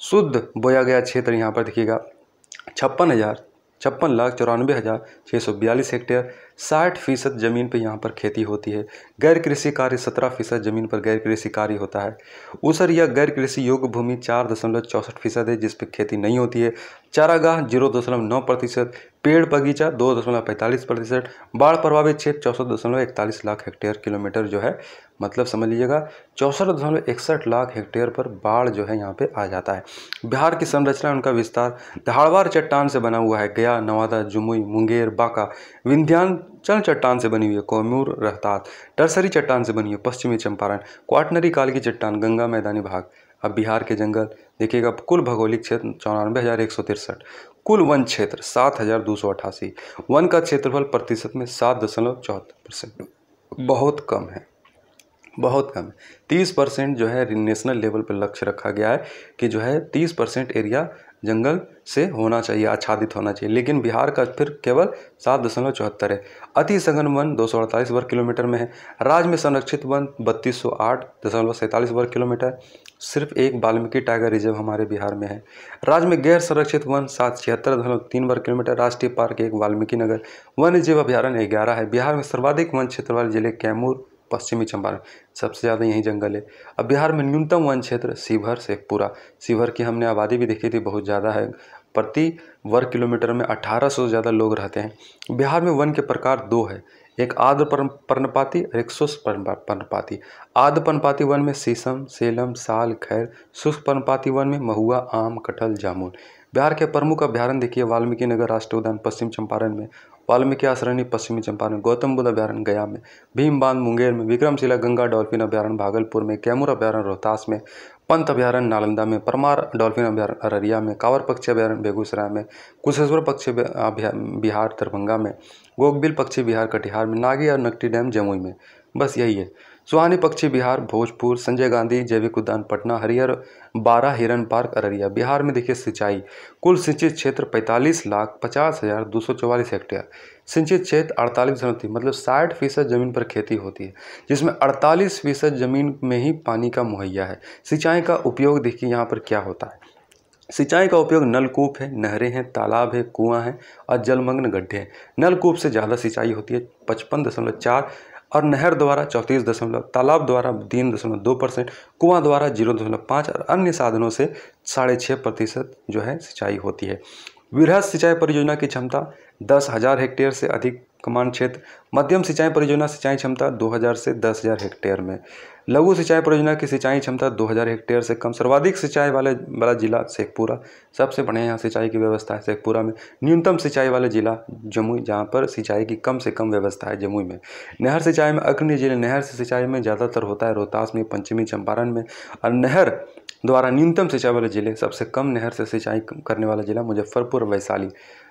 Speaker 1: शुद्ध बोया गया क्षेत्र यहाँ पर देखिएगा छप्पन हज़ार छप्पन लाख चौरानवे हज़ार छः सौ बयालीस हेक्टेयर साठ फीसद ज़मीन पे यहाँ पर खेती होती है गैर कृषि कार्य सत्रह फीसद ज़मीन पर गैर कृषि कार्य होता है ऊसर या गैर कृषि योग्य भूमि चार दशमलव चौंसठ फीसद है जिस पर खेती नहीं होती है चारागाह जीरो दशमलव नौ प्रतिशत पेड़ बगीचा दो दशमलव पैंतालीस प्रतिशत बाढ़ प्रभावित क्षेत्र चौंसठ दशमलव इकतालीस लाख हेक्टेयर किलोमीटर जो है मतलब समझ लीजिएगा चौंसठ दशमलव इकसठ लाख हेक्टेयर पर बाढ़ जो है यहाँ पे आ जाता है बिहार की संरचना उनका विस्तार धाड़वार चट्टान से बना हुआ है गया नवादा जमुई मुंगेर बांका विंध्यान चल चट्टान से बनी हुई है कोमूर रहतात टर्सरी चट्टान से बनी हुई है पश्चिमी चंपारण क्वाटनरी काल की चट्टान गंगा मैदानी भाग अब बिहार के जंगल देखिएगा कुल भौगोलिक क्षेत्र चौरानवे हज़ार एक सौ तिरसठ कुल वन क्षेत्र सात हज़ार दो सौ अठासी वन का क्षेत्रफल प्रतिशत में सात दशमलव चौहत्तर परसेंट बहुत कम है बहुत कम है तीस परसेंट जो है नेशनल लेवल पर लक्ष्य रखा गया है कि जो है तीस परसेंट एरिया जंगल से होना चाहिए आच्छादित होना चाहिए लेकिन बिहार का फिर केवल सात दशमलव चौहत्तर है अति सघन वन दो सौ अड़तालीस वर्ग किलोमीटर में है राज्य में संरक्षित वन बत्तीस सौ आठ दशमलव सैंतालीस वर्ग किलोमीटर सिर्फ एक वाल्मीकि टाइगर रिजर्व हमारे बिहार में है राज्य में गैर संरक्षित वन सात छिहत्तर दशमलव तीन वर्ग किलोमीटर राष्ट्रीय पार्क एक वाल्मीकि नगर वन्य जीव अभ्यारण्य ग्यारह है बिहार में सर्वाधिक वन क्षेत्र वाले जिले कैमूर पश्चिमी चंपारण सबसे ज़्यादा यही जंगल है अब बिहार में न्यूनतम वन क्षेत्र शिवहर शेखपुरा शिवहर की हमने आबादी भी देखी थी बहुत ज़्यादा है प्रति वर्ग किलोमीटर में 1800 से ज़्यादा लोग रहते हैं बिहार में वन के प्रकार दो है एक आद्र पर्णपाती और एक शुष्क पर्णपाती आद्र पर्णपाती वन में शीशम सेलम साल खैर शुष्क पर्णपाती वन में महुआ आम कटहल जामुन बिहार के प्रमुख अभ्यारण देखिए वाल्मीकि नगर राष्ट्रीय उद्यान पश्चिम चंपारण में वाल्मीकि आश्रणी पश्चिमी चंपारण गौतम बुद्ध अभ्यारण गया में भीम बांध मुंगेर में विक्रमशिला गंगा डॉल्फिन अभ्यारण भागलपुर में कैमूर अभ्यारण रोहतास में पंत अभ्यारण नालंदा में परमार डॉल्फिन अभ्यारण अररिया में कांवर पक्षी अभ्यारण बेगूसराय में कुशेश्वर पक्षी बिहार दरभंगा में गोगबिल पक्षी बिहार कटिहार में नागी और नकटी डैम जमुई में बस यही है सुहानी पक्षी बिहार भोजपुर संजय गांधी जैविक उद्यान पटना हरियर बारह हिरन पार्क अररिया बिहार में देखिए सिंचाई कुल सिंचित क्षेत्र 45 लाख पचास हज़ार दो सौ चौवालीस हेक्टेयर सिंचित क्षेत्र अड़तालीस तीन मतलब साठ फीसद ज़मीन पर खेती होती है जिसमें अड़तालीस फीसद ज़मीन में ही पानी का मुहैया है सिंचाई का उपयोग देखिए यहाँ पर क्या होता है सिंचाई का उपयोग नलकूप है नहरें हैं तालाब है कुआं है और जलमग्न गड्ढे हैं नलकूप से ज़्यादा सिंचाई होती है पचपन दशमलव चार और नहर द्वारा चौंतीस दशमलव तालाब द्वारा तीन दशमलव दो परसेंट कुआँ द्वारा जीरो दशमलव पाँच और अन्य साधनों से साढ़े छः प्रतिशत जो है सिंचाई होती है वृहद सिंचाई परियोजना की क्षमता दस हज़ार हेक्टेयर से अधिक कमान क्षेत्र मध्यम सिंचाई परियोजना सिंचाई क्षमता 2000 से 10000 हेक्टेयर में लघु सिंचाई परियोजना की सिंचाई क्षमता 2000 हेक्टेयर से कम सर्वाधिक सिंचाई वाले वाला जिला शेखपुरा सबसे बढ़िया यहाँ सिंचाई की व्यवस्था है शेखपुरा में न्यूनतम सिंचाई वाले जिला जमुई जहाँ पर सिंचाई की कम से कम व्यवस्था है जमुई में नहर सिंचाई में अग्नि जिले नहर से सिंचाई में ज़्यादातर होता है रोहतास में पश्चिमी चंपारण में और नहर द्वारा न्यूनतम सिंचाई वाले ज़िले सबसे कम नहर से सिंचाई करने वाला ज़िला मुजफ्फरपुर वैशाली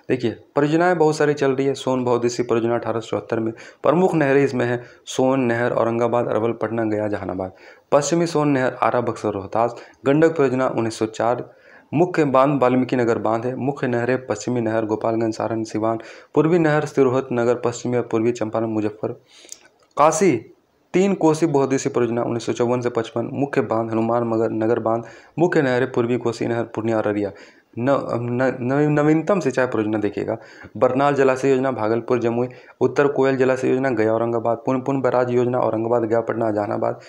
Speaker 1: देखिए परियोजनाएं बहुत सारी चल रही है सोन बहुदेशी परियोजना अठारह में प्रमुख नहरें इसमें हैं सोन नहर औरंगाबाद अरवल पटना गया जहानाबाद पश्चिमी सोन नहर आरा बक्सर रोहतास गंडक परियोजना उन्नीस मुख्य बांध वाल्मीकि नगर बांध है मुख्य नहरें पश्चिमी नहर गोपालगंज सारण सिवान पूर्वी नहर तिरोहत नगर पश्चिमी और पूर्वी चंपारण मुजफ्फर काशी तीन कोसी बहुद्देशीय परियोजना उन्नीस से पचपन मुख्य बांध हनुमान मगर नगर बांध मुख्य नहरें पूर्वी कोसी नहर पूर्णिया अररिया नवीनतम सिंचाई परियोजना देखिएगा बरनाल जलाशय योजना भागलपुर जमुई उत्तर कोयल जलाशय योजना गया औरंगाबाद पुनपुन बराज योजना औरंगाबाद गया पटना जहानाबाद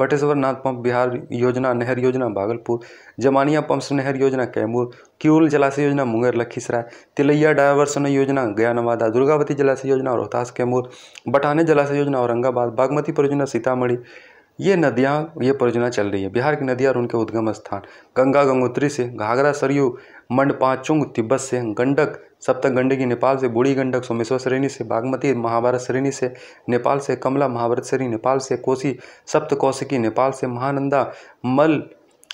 Speaker 1: बटेश्वर नाथ पंप बिहार योजना नहर योजना भागलपुर जमानिया पंप नहर योजना कैमूर क्यूल जलाशय योजना मुंगेर लखीसराय तिलैया डायवर्सन योजना गया नवादा दुर्गावती जलाशय योजना रोहतास कैमूर बटाने जलाशय योजना औरंगाबाद बागमती परियोजना सीतामढ़ी ये नदियाँ ये परियोजना चल रही है बिहार की नदियाँ और उनके उद्गम स्थान गंगा गंगोत्री से घाघरा सरयू मंडपाचुंग तिब्बत से गंडक सप्तक गंडकी नेपाल से बूढ़ी गंडक सोमेश्वर श्रेणी से बागमती महाभारत श्रेणी से नेपाल से कमला महाभारत श्रेणी नेपाल से कोसी सप्त कौशिकी नेपाल से महानंदा मल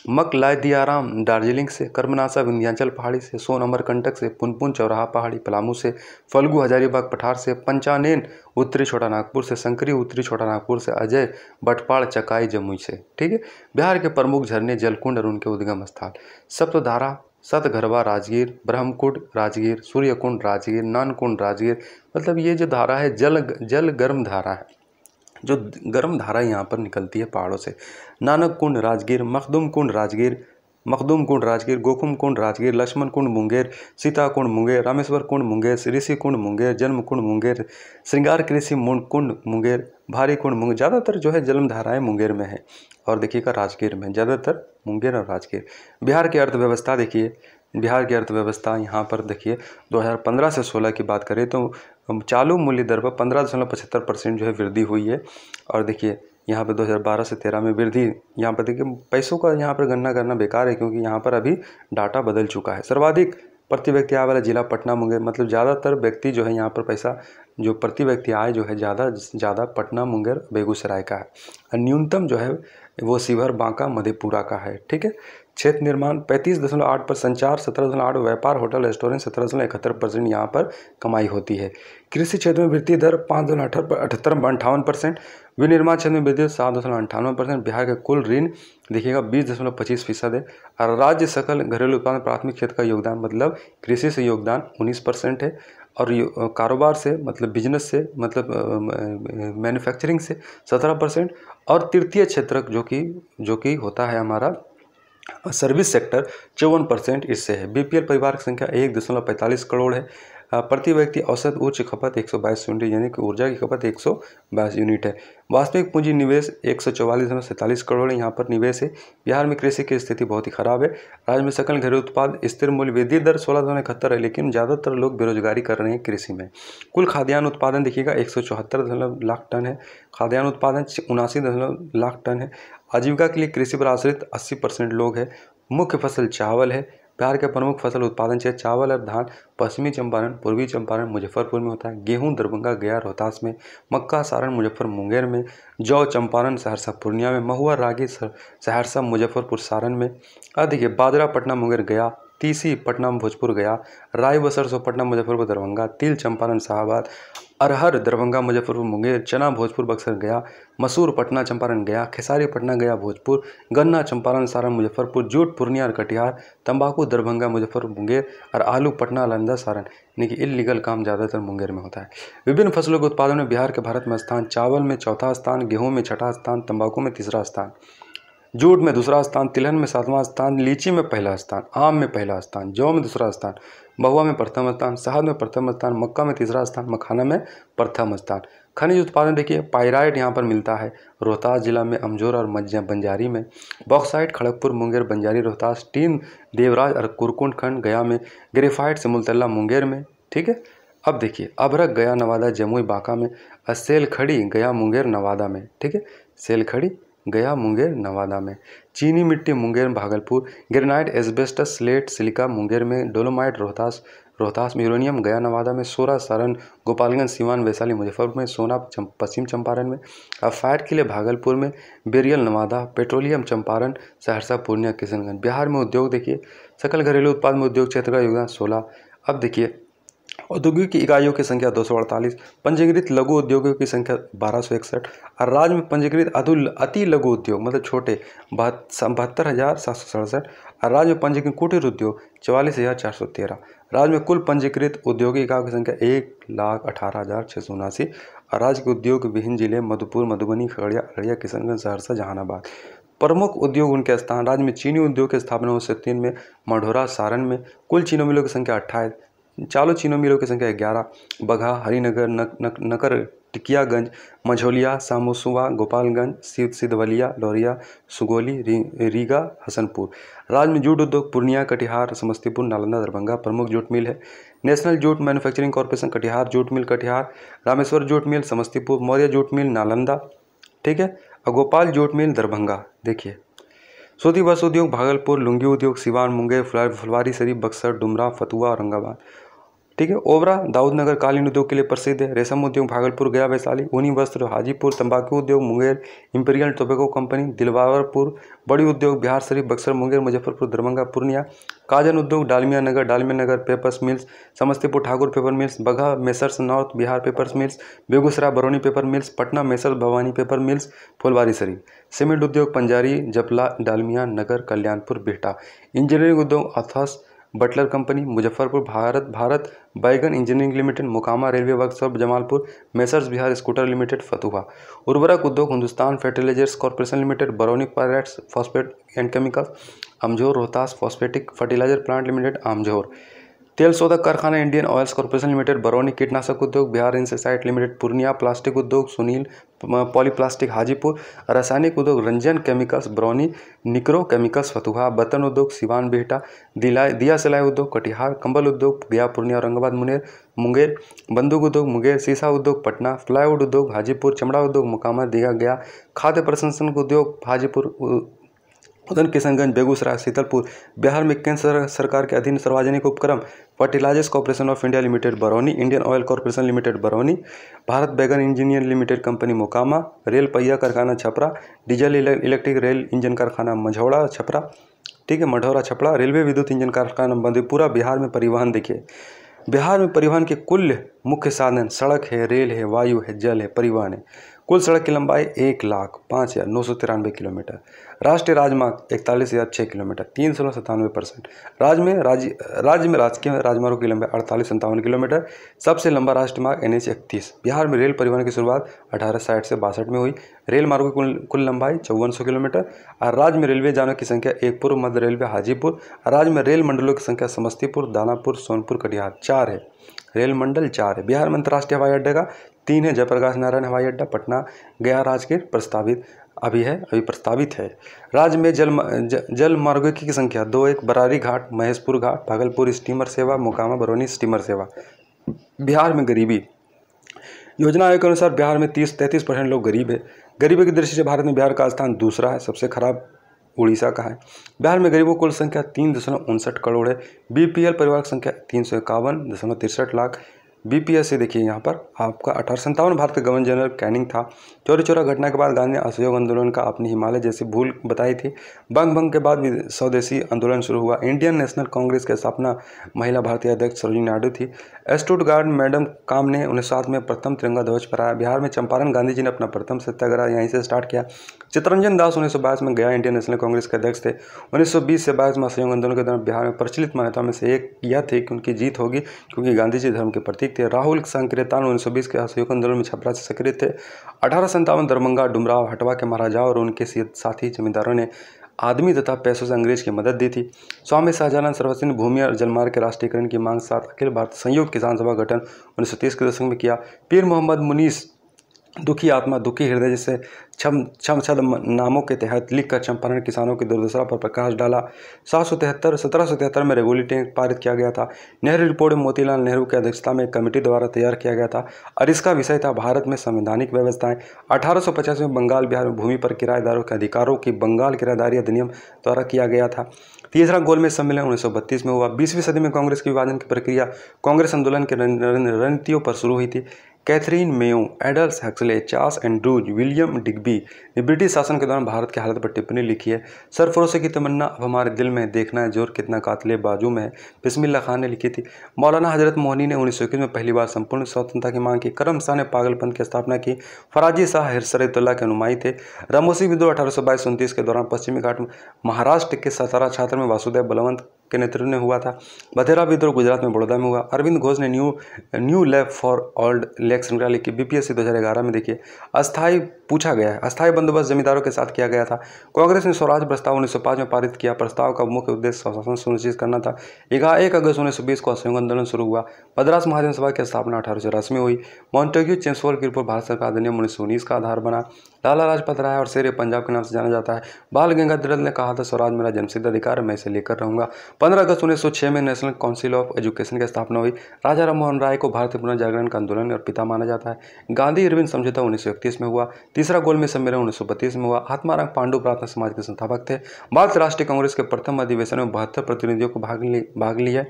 Speaker 1: मक लाय दियाराम दार्जिलिंग से कर्मनाशा विंध्याचल पहाड़ी से सोन अमरकंटक से पुनपुन चौराहा पहाड़ी पलामू से फलगू हजारीबाग पठार से पंचानेन उत्तरी छोटा नागपुर से संकरी उत्तरी छोटा नागपुर से अजय बटपाड़ चकाई जमुई से ठीक है बिहार के प्रमुख झरने जलकुंड और उनके उद्गम स्थान सप्तधारा सतगरवा राजगीर ब्रह्मकुंड राजगीर सूर्यकुंड राजगीर नानकुंड राजगीर मतलब ये जो धारा है जल जल गर्म धारा है जो गर्म धारा यहाँ पर निकलती है पहाड़ों से नानक कुंड राजगीर मखदूम कुंड राजगीर मखदूम कुंड राजगीर गोकुम कुंड राजगीर लक्ष्मण कुंड मुंगेर सीता कुंड मुंगेर रामेश्वर कुंड मुंगेर ऋषि कुंड मुंगेर जन्म कुंड मुंगेर श्रृंगार कृषि कुंड मुंगेर भारी कुंड मुंगेर ज़्यादातर जो है जलम धाराएँ मुंगेर में है और देखिएगा राजगीर में ज़्यादातर मुंगेर और राजगीर बिहार की अर्थव्यवस्था देखिए बिहार की अर्थव्यवस्था यहाँ पर देखिए 2015 से 16 की बात करें तो चालू मूल्य दर पर पंद्रह दशमलव पचहत्तर परसेंट जो है वृद्धि हुई है और देखिए यहाँ पर 2012 से 13 में वृद्धि यहाँ पर देखिए पैसों का यहाँ पर गणना करना बेकार है क्योंकि यहाँ पर अभी डाटा बदल चुका है सर्वाधिक प्रति व्यक्ति आय वाला जिला पटना मुंगेर मतलब ज़्यादातर व्यक्ति जो है यहाँ पर पैसा जो प्रति व्यक्ति आय जो है ज़्यादा ज़्यादा पटना मुंगेर बेगूसराय का है और न्यूनतम जो है वो शिवहर बांका मधेपुरा का है ठीक है क्षेत्र निर्माण पैंतीस दशमलव आठ पर संचार सत्रह दशमलव आठ व्यापार होटल रेस्टोरेंट सत्रह दशमलव इकहत्तर परसेंट यहाँ पर कमाई होती है कृषि क्षेत्र में वृद्धि दर पाँच दशमलव अठहत्तर अठहत्तर अंठावन परसेंट विनिर्माण क्षेत्र में वृद्धि दर सात दशमलव अंठानवे परसेंट बिहार का कुल ऋण देखिएगा बीस दशमलव पच्चीस फीसद है और राज्य सकल घरेलू उत्पादन प्राथमिक क्षेत्र का योगदान मतलब कृषि से योगदान उन्नीस परसेंट है और कारोबार से मतलब बिजनेस से मतलब मैन्युफैक्चरिंग से सत्रह परसेंट और तृतीय क्षेत्र जो कि जो कि होता है हमारा सर्विस सेक्टर चौवन परसेंट इससे है बीपीएल परिवार की संख्या एक दशमलव पैंतालीस करोड़ है प्रति व्यक्ति औसत उच्च खपत 122 यूनिट यानी कि ऊर्जा की खपत 122 यूनिट है वास्तविक पूंजी निवेश एक सौ करोड़ है यहाँ पर निवेश है बिहार में कृषि की स्थिति बहुत ही खराब है राज्य में सकल घरेलू उत्पाद स्थिर मूल्य वृद्धि दर सोलह इकहत्तर है लेकिन ज़्यादातर लोग बेरोजगारी कर रहे हैं कृषि में कुल खाद्यान्न उत्पादन देखिएगा एक लाख टन है खाद्यान्न उत्पादन उनासी लाख टन है आजीविका के लिए कृषि पर आश्रित 80 परसेंट लोग हैं मुख्य फसल चावल है बिहार के प्रमुख फसल उत्पादन क्षेत्र चावल और धान पश्चिमी चंपारण पूर्वी चंपारण मुजफ्फरपुर में होता है गेहूं दरभंगा गया रोहतास में मक्का सारण मुजफ्फर मुंगेर में जौ चंपारण सहरसा पूर्णिया में महुआ रागी सहरसा मुजफ्फरपुर सारण में अधिक बाजरा पटना मुंगेर गया तीसी पटना भोजपुर गया बसर सो पटना मुजफ्फरपुर दरभंगा तिल चंपारण शाहबाद अरहर दरभंगा मुजफ्फरपुर मुंगेर चना भोजपुर बक्सर गया मसूर पटना चंपारण गया खेसारी पटना गया भोजपुर गन्ना चंपारण सारण मुजफ्फरपुर जूट पूर्णिया और कटिहार तंबाकू दरभंगा मुजफ्फरपुर मुंगेर और आलू पटना लंदा सारण यानी कि इलीगल काम ज़्यादातर मुंगेर में होता है विभिन्न फसलों के उत्पादन में बिहार के भारत में स्थान चावल में चौथा स्थान गेहूँ में छठा स्थान तंबाकू में तीसरा स्थान जूट में दूसरा स्थान तिलहन में सातवां स्थान लीची में पहला स्थान आम में पहला स्थान जौ में दूसरा स्थान महुआ में प्रथम स्थान शहद में प्रथम स्थान मक्का में तीसरा स्थान मखाना में प्रथम स्थान खनिज उत्पादन देखिए पायराइट यहाँ पर मिलता है रोहतास जिला में अमजोर और मज्जा बंजारी में बॉक्साइट खड़गपुर मुंगेर बंजारी रोहतास टीन देवराज और कुरकुंड खंड गया में ग्रेफाइट मुलतला मुंगेर में ठीक है अब देखिए अभरक गया नवादा जमुई बांका में असेल खड़ी गया मुंगेर नवादा में ठीक है सेल खड़ी गया मुंगेर नवादा में चीनी मिट्टी Munger Bhagalpur granite asbestos slate silica Munger में डोलोमाइट रोहतास रोहतास में गया नवादा में सोरा सारण गोपालगंज सीवान वैशाली मुजफ्फरपुर में सोना पश्चिम चंपारण में अफायर के लिए भागलपुर में बेरियल नवादा पेट्रोलियम चंपारण सहरसा पूर्णिया किशनगंज बिहार में उद्योग देखिए सकल घरेलू उत्पाद में उद्योग क्षेत्र का योगदान सोलह अब देखिए औद्योगिक इकाइयों की संख्या दो पंजीकृत लघु उद्योगों की संख्या बारह और राज्य में पंजीकृत अति लघु उद्योग मतलब छोटे बहत्तर हज़ार सात सौ सड़सठ और राज्य में पंजीकृत कुटीर उद्योग चवालीस हज़ार चार सौ तेरह राज्य में कुल पंजीकृत औद्योगिक इकाइयों की संख्या एक लाख अठारह हज़ार छः सौ उनासी और राज्य के उद्योग विहीन जिले मधुपुर मधुबनी खगड़िया अररिया किशनगंज सहरसा जहानाबाद प्रमुख उद्योग उनके स्थान राज्य में चीनी उद्योग की स्थापना उन्नीस सौ तीन में मढ़ौरा सारण में कुल चीनी मिलों की संख्या अट्ठाईस चालों चीनों मिलों की संख्या ग्यारह बघा हरिनगर नक, नक, नकर टिकियागंज मझौलिया सामोसुआ गोपालगंज सिद्ध सिद्धवलिया लौरिया सुगोली री, रीगा हसनपुर राज्य में जूट उद्योग पूर्णिया कटिहार समस्तीपुर नालंदा दरभंगा प्रमुख जूट मिल है National Jute Manufacturing Corporation Katihar jute mill Katihar Rameshwar jute mill Samastipur Maurya jute mill Nalanda ठीक है और गोपाल जूट मिल दरभंगा देखिए सोती बस उद्योग भागलपुर लुंगी उद्योग सिवान मुंगेर फुलवारी शरीफ बक्सर डुमरा फतुआ औरंगाबाद ठीक है ओबरा दाऊदनगर कालीन उद्योग के लिए प्रसिद्ध है रेशम उद्योग भागलपुर गया वैशाली ऊनी वस्त्र हाजीपुर तंबाकू उद्योग मुंगेर इंपीरियल टोबैको कंपनी दिलवावरपुर बड़ी उद्योग बिहार शरीफ बक्सर मुंगेर मुजफ्फरपुर दरभंगा पूर्णिया काजन उद्योग Dalmia Nagar Dalmia Nagar papers mills Samastipur Thakur paper mills Bagaha Messrs north Bihar papers mills Begusarai Barauni paper mills Patna Messrs Bhawani paper mills Phulwari Sharif cement उद्योग पंजारी जपला डालमिया नगर कल्याणपुर बिहटा इंजीनियरिंग उद्योग अथस Butler company Muzaffarpur Bharat Bharat wagon engineering limited Mokama railway workshop Jamalpur Messrs Bihar scooter limited Fatuha उर्वरक उद्योग हिंदुस्तान फर्टिलाइजर्स कॉरपोरेशन लिमिटेड बरौनिक pyrites phosphate and chemicals Amjhore Rohtas phosphatic fertilizer plant limited Amjhore तेल शोधक कारखाना Indian oils corporation limited Barauni कीटनाशक उद्योग Bihar insecticide limited Purnia plastic उद्योग सुनील पॉलीप्लास्टिक हाजीपुर रासायनिक उद्योग रंजन केमिकल्स बरौनी निक्रो केमिकल्स फतुहा बर्तन उद्योग सिवान बेहटा दिलाई दिया सिलाई उद्योग कटिहार कंबल उद्योग गया पूर्णिया औरंगाबाद मुनेर मुंगेर बंदूक उद्योग मुंगेर सीसा उद्योग पटना फ्लाईवुड उद्योग हाजीपुर चमड़ा उद्योग मुकामा दिया गया खाद्य प्रसंस्करण उद्योग हाजीपुर उधर किशनगंज बेगूसराय सीतलपुर बिहार में केंद्र सरकार के अधीन सार्वजनिक उपक्रम fertilizers corporation of India limited Barauni Indian oil corporation limited Barauni Bharat wagon engineer limited company Mokama रेल पहिया कारखाना Chhapra diesel electric rail engine कारखाना मझौड़ा छपरा ठीक है मढ़ौरा छपरा रेलवे विद्युत इंजन कारखाना बंदीपुरा बिहार में परिवहन देखिए बिहार में परिवहन के कुल मुख्य साधन सड़क है रेल है वायु है जल है परिवहन है कुल सड़क की लंबाई एक लाख पाँच हज़ार नौ सौ तिरानवे किलोमीटर राष्ट्रीय राजमार्ग इकतालीस हज़ार छः किलोमीटर तीन सौ सतानवे परसेंट राज्य में राज्य राज्य में राजकीय राजमार्गों की लंबाई अड़तालीस सत्तावन किलोमीटर सबसे लंबा राष्ट्रीय मार्ग एन एच इकतीस बिहार में रेल परिवहन की शुरुआत अठारह साठ से बासठ में हुई रेल मार्गों की कुल कुल लंबाई चौवन सौ किलोमीटर और राज्य में रेलवे जानों की संख्या एक पूर्व मध्य रेलवे हाजीपुर राज्य में रेल मंडलों की संख्या समस्तीपुर दानापुर सोनपुर कटिहार चार है रेल मंडल चार है बिहार में अंतर्राष्ट्रीय हवाई अड्डे का तीन है जयप्रकाश नारायण हवाई अड्डा पटना गया राजगीर प्रस्तावित अभी है अभी प्रस्तावित है राज्य में जल ज, जल मार्गों की संख्या दो एक बरारी घाट महेशपुर घाट भागलपुर स्टीमर सेवा मोकामा बरौनी स्टीमर सेवा बिहार में गरीबी योजना आयोग के अनुसार बिहार में तीस तैंतीस परसेंट लोग गरीब है गरीबी की दृष्टि से भारत में बिहार का स्थान दूसरा है सबसे खराब उड़ीसा का है बिहार में गरीबों की कुल संख्या तीन दशमलव उनसठ करोड़ है बी परिवार की संख्या तीन सौ इक्यावन दशमलव तिरसठ लाख बीपीएससी देखिए यहाँ पर आपका अठारह सत्तावन भारत का गवर्नर जनरल कैनिंग था चोरी चोरा घटना के बाद गांधी ने असहयोग आंदोलन का अपनी हिमालय जैसी भूल बताई थी बंग भंग के बाद भी स्वदेशी आंदोलन शुरू हुआ इंडियन नेशनल कांग्रेस के स्थापना महिला भारतीय अध्यक्ष सरोजिनी नायडू थी गार्ड मैडम काम ने उन्हें साथ में प्रथम तिरंगा ध्वज पराया बिहार में चंपारण गांधी जी ने अपना प्रथम सत्याग्रह यहीं से स्टार्ट किया चितरंजन दास उन्नीस में गया इंडियन नेशनल कांग्रेस के अध्यक्ष थे उन्नीस से बाईस में असहयोग आंदोलन के दौरान बिहार में प्रचलित मान्यताओं में से एक यह थी कि उनकी जीत होगी क्योंकि गांधी जी धर्म के प्रतीक थे राहुल संक्रेतान उन्नीस सौ बीस के असहयोग आंदोलन में छपरा से सक्रिय थे अठारह संतावन दरभंगा डुमराव हटवा के महाराजा और उनके साथी जमींदारों ने आदमी तथा पैसों से अंग्रेज की मदद दी थी स्वामी शाहजहानंद सर्वस्व भूमि और जलमार्ग के राष्ट्रीयकरण की मांग साथ अखिल भारत संयुक्त किसान सभा गठन उन्नीस के दशक में किया पीर मोहम्मद मुनीस दुखी आत्मा दुखी हृदय जैसे छम छम छद नामों के तहत लिखकर चंपारण किसानों की दुर्दशा पर प्रकाश डाला सात सौ तिहत्तर सत्रह सौ तिहत्तर में रेगुलेटिंग पारित किया गया था नेहरू रिपोर्ट मोतीलाल नेहरू की अध्यक्षता में एक कमेटी द्वारा तैयार किया गया था और इसका विषय था भारत में संवैधानिक व्यवस्थाएं अठारह में बंगाल बिहार में भूमि पर किराएदारों के अधिकारों की बंगाल किराएदारी अधिनियम द्वारा किया गया था तीसरा गोलमेज सम्मेलन उन्नीस में हुआ बीसवीं सदी में कांग्रेस की विभाजन की प्रक्रिया कांग्रेस आंदोलन के रणनीतियों पर शुरू हुई थी कैथरीन मेयो एडल्स Huxley Charles Andrews William Digby ने ब्रिटिश शासन के दौरान भारत की हालत पर टिप्पणी लिखी है सरफरोशी की तमन्ना अब हमारे दिल में देखना है जोर कितना कातले बाजू में है बिस्मिल्ला खान ने लिखी थी मौलाना हजरत मोहनी ने उन्नीस में पहली बार संपूर्ण स्वतंत्रता की मांग की करम शाह ने पागलपंथ की स्थापना की फराजी शाह हिरसरतुल्ला के अनुमाई थे रामोसी विद्रोह अठारह सौ के दौरान पश्चिमी घाट महाराष्ट्र के सतारा छात्र में वासुदेव बलवंत के नेतृत्व में हुआ था बधेरा विद्रोह गुजरात में बड़ौदा में हुआ अरविंद घोष ने new new lamps for old लेक संग्रहालय की बीपीएससी 2011 में देखिए अस्थाई पूछा गया है अस्थाई बंदोबस्त जमींदारों के साथ किया गया था कांग्रेस ने स्वराज प्रस्ताव उन्नीस में पारित किया प्रस्ताव का मुख्य उद्देश्य स्वशासन सुनिश्चित करना था एक अगस्त उन्नीस को असहयोग आंदोलन शुरू हुआ मद्रास महाजन सभा की स्थापना अठारह सौ चौरासी में हुई मॉन्टेग्यू चेंसवर की भारत सरकार अधिनियम उन्नीस सौ उन्नीस का आधार बना लाला लाजपत राय और शेर पंजाब के नाम से जाना जाता है बाल गंगाधर ने कहा था स्वराज मेरा जनसिद्ध अधिकार है मैं इसे लेकर रहूंगा पंद्रह अगस्त उन्नीस सौ में नेशनल काउंसिल ऑफ एजुकेशन की स्थापना हुई राजा राममोहन राय को भारतीय पुनर्जागरण का आंदोलन और पिता माना जाता है गांधी अरविंद समझौता उन्नीस सौ में हुआ तीसरा गोल में सम्मेलन उन्नीस सौ बत्तीस में हुआ आत्माराम पांडु प्रार्थना समाज के संस्थापक थे भारत राष्ट्रीय कांग्रेस के प्रथम अधिवेशन में बहत्तर प्रतिनिधियों को भाग लिया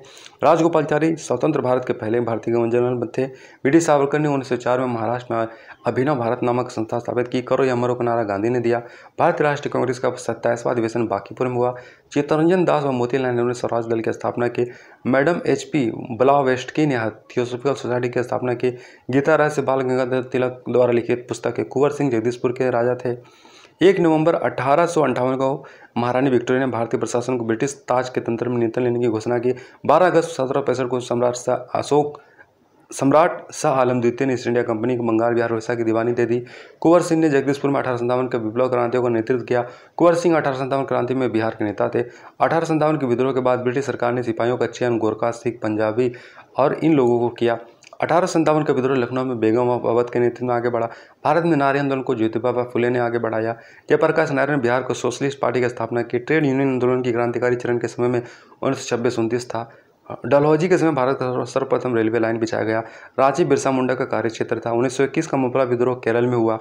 Speaker 1: राजगोपालचारी स्वतंत्र भारत के पहले भारतीय गवर्नर जनरल बनते वी डी सावरकर ने उन्नीस में महाराष्ट्र में अभिनव भारत नामक संस्था स्थापित की करो या मरो का नारा गांधी ने दिया भारतीय राष्ट्रीय कांग्रेस का सत्ताईसवा अधिवेशन बाकीपुर में हुआ चित्तरंजन दास और मोतीलाल नेहरू ने स्वराज दल की स्थापना की मैडम एच पी ब्लावेस्टकी ने थियोसोफिकल सोसाइटी की स्थापना की गीता राय से बाल गंगाधर तिलक द्वारा लिखित पुस्तक है कुंवर सिंह जगदीशपुर के राजा थे एक नवंबर अठारह को महारानी विक्टोरिया ने भारतीय प्रशासन को ब्रिटिश ताज के तंत्र में नियंत्रण लेने की घोषणा की 12 अगस्त सत्रह को सम्राट शाह अशोक सम्राट शाह आलम द्वितीय ने ईस्ट इंडिया कंपनी को बंगाल बिहार उड़ीसा की दीवानी दे दी कुंवर सिंह ने जगदीशपुर में अठारह संतावन के विप्लव क्रांतियों का नेतृत्व किया कुंवर सिंह अठारह संतावन क्रांति में बिहार के नेता थे अठारह संतावन के विद्रोह के बाद ब्रिटिश सरकार ने सिपाहियों का चयन गोरखा सिख पंजाबी और इन लोगों को किया अठारह का विद्रोह लखनऊ में बेगम ऑफ अवध के नेतृत्व में आगे बढ़ा भारत में नारी आंदोलन को ज्योति बाबा फुले ने आगे बढ़ाया जयप्रकाश नारायण ने बिहार को सोशलिस्ट पार्टी की स्थापना की ट्रेड यूनियन आंदोलन की क्रांतिकारी चरण के समय में उन्नीस सौ छब्बीस था डलहौजी के समय भारत का सर्वप्रथम रेलवे लाइन बिछाया गया रांची बिरसा मुंडा का कार्यक्षेत्र था उन्नीस का मुबला विद्रोह केरल में हुआ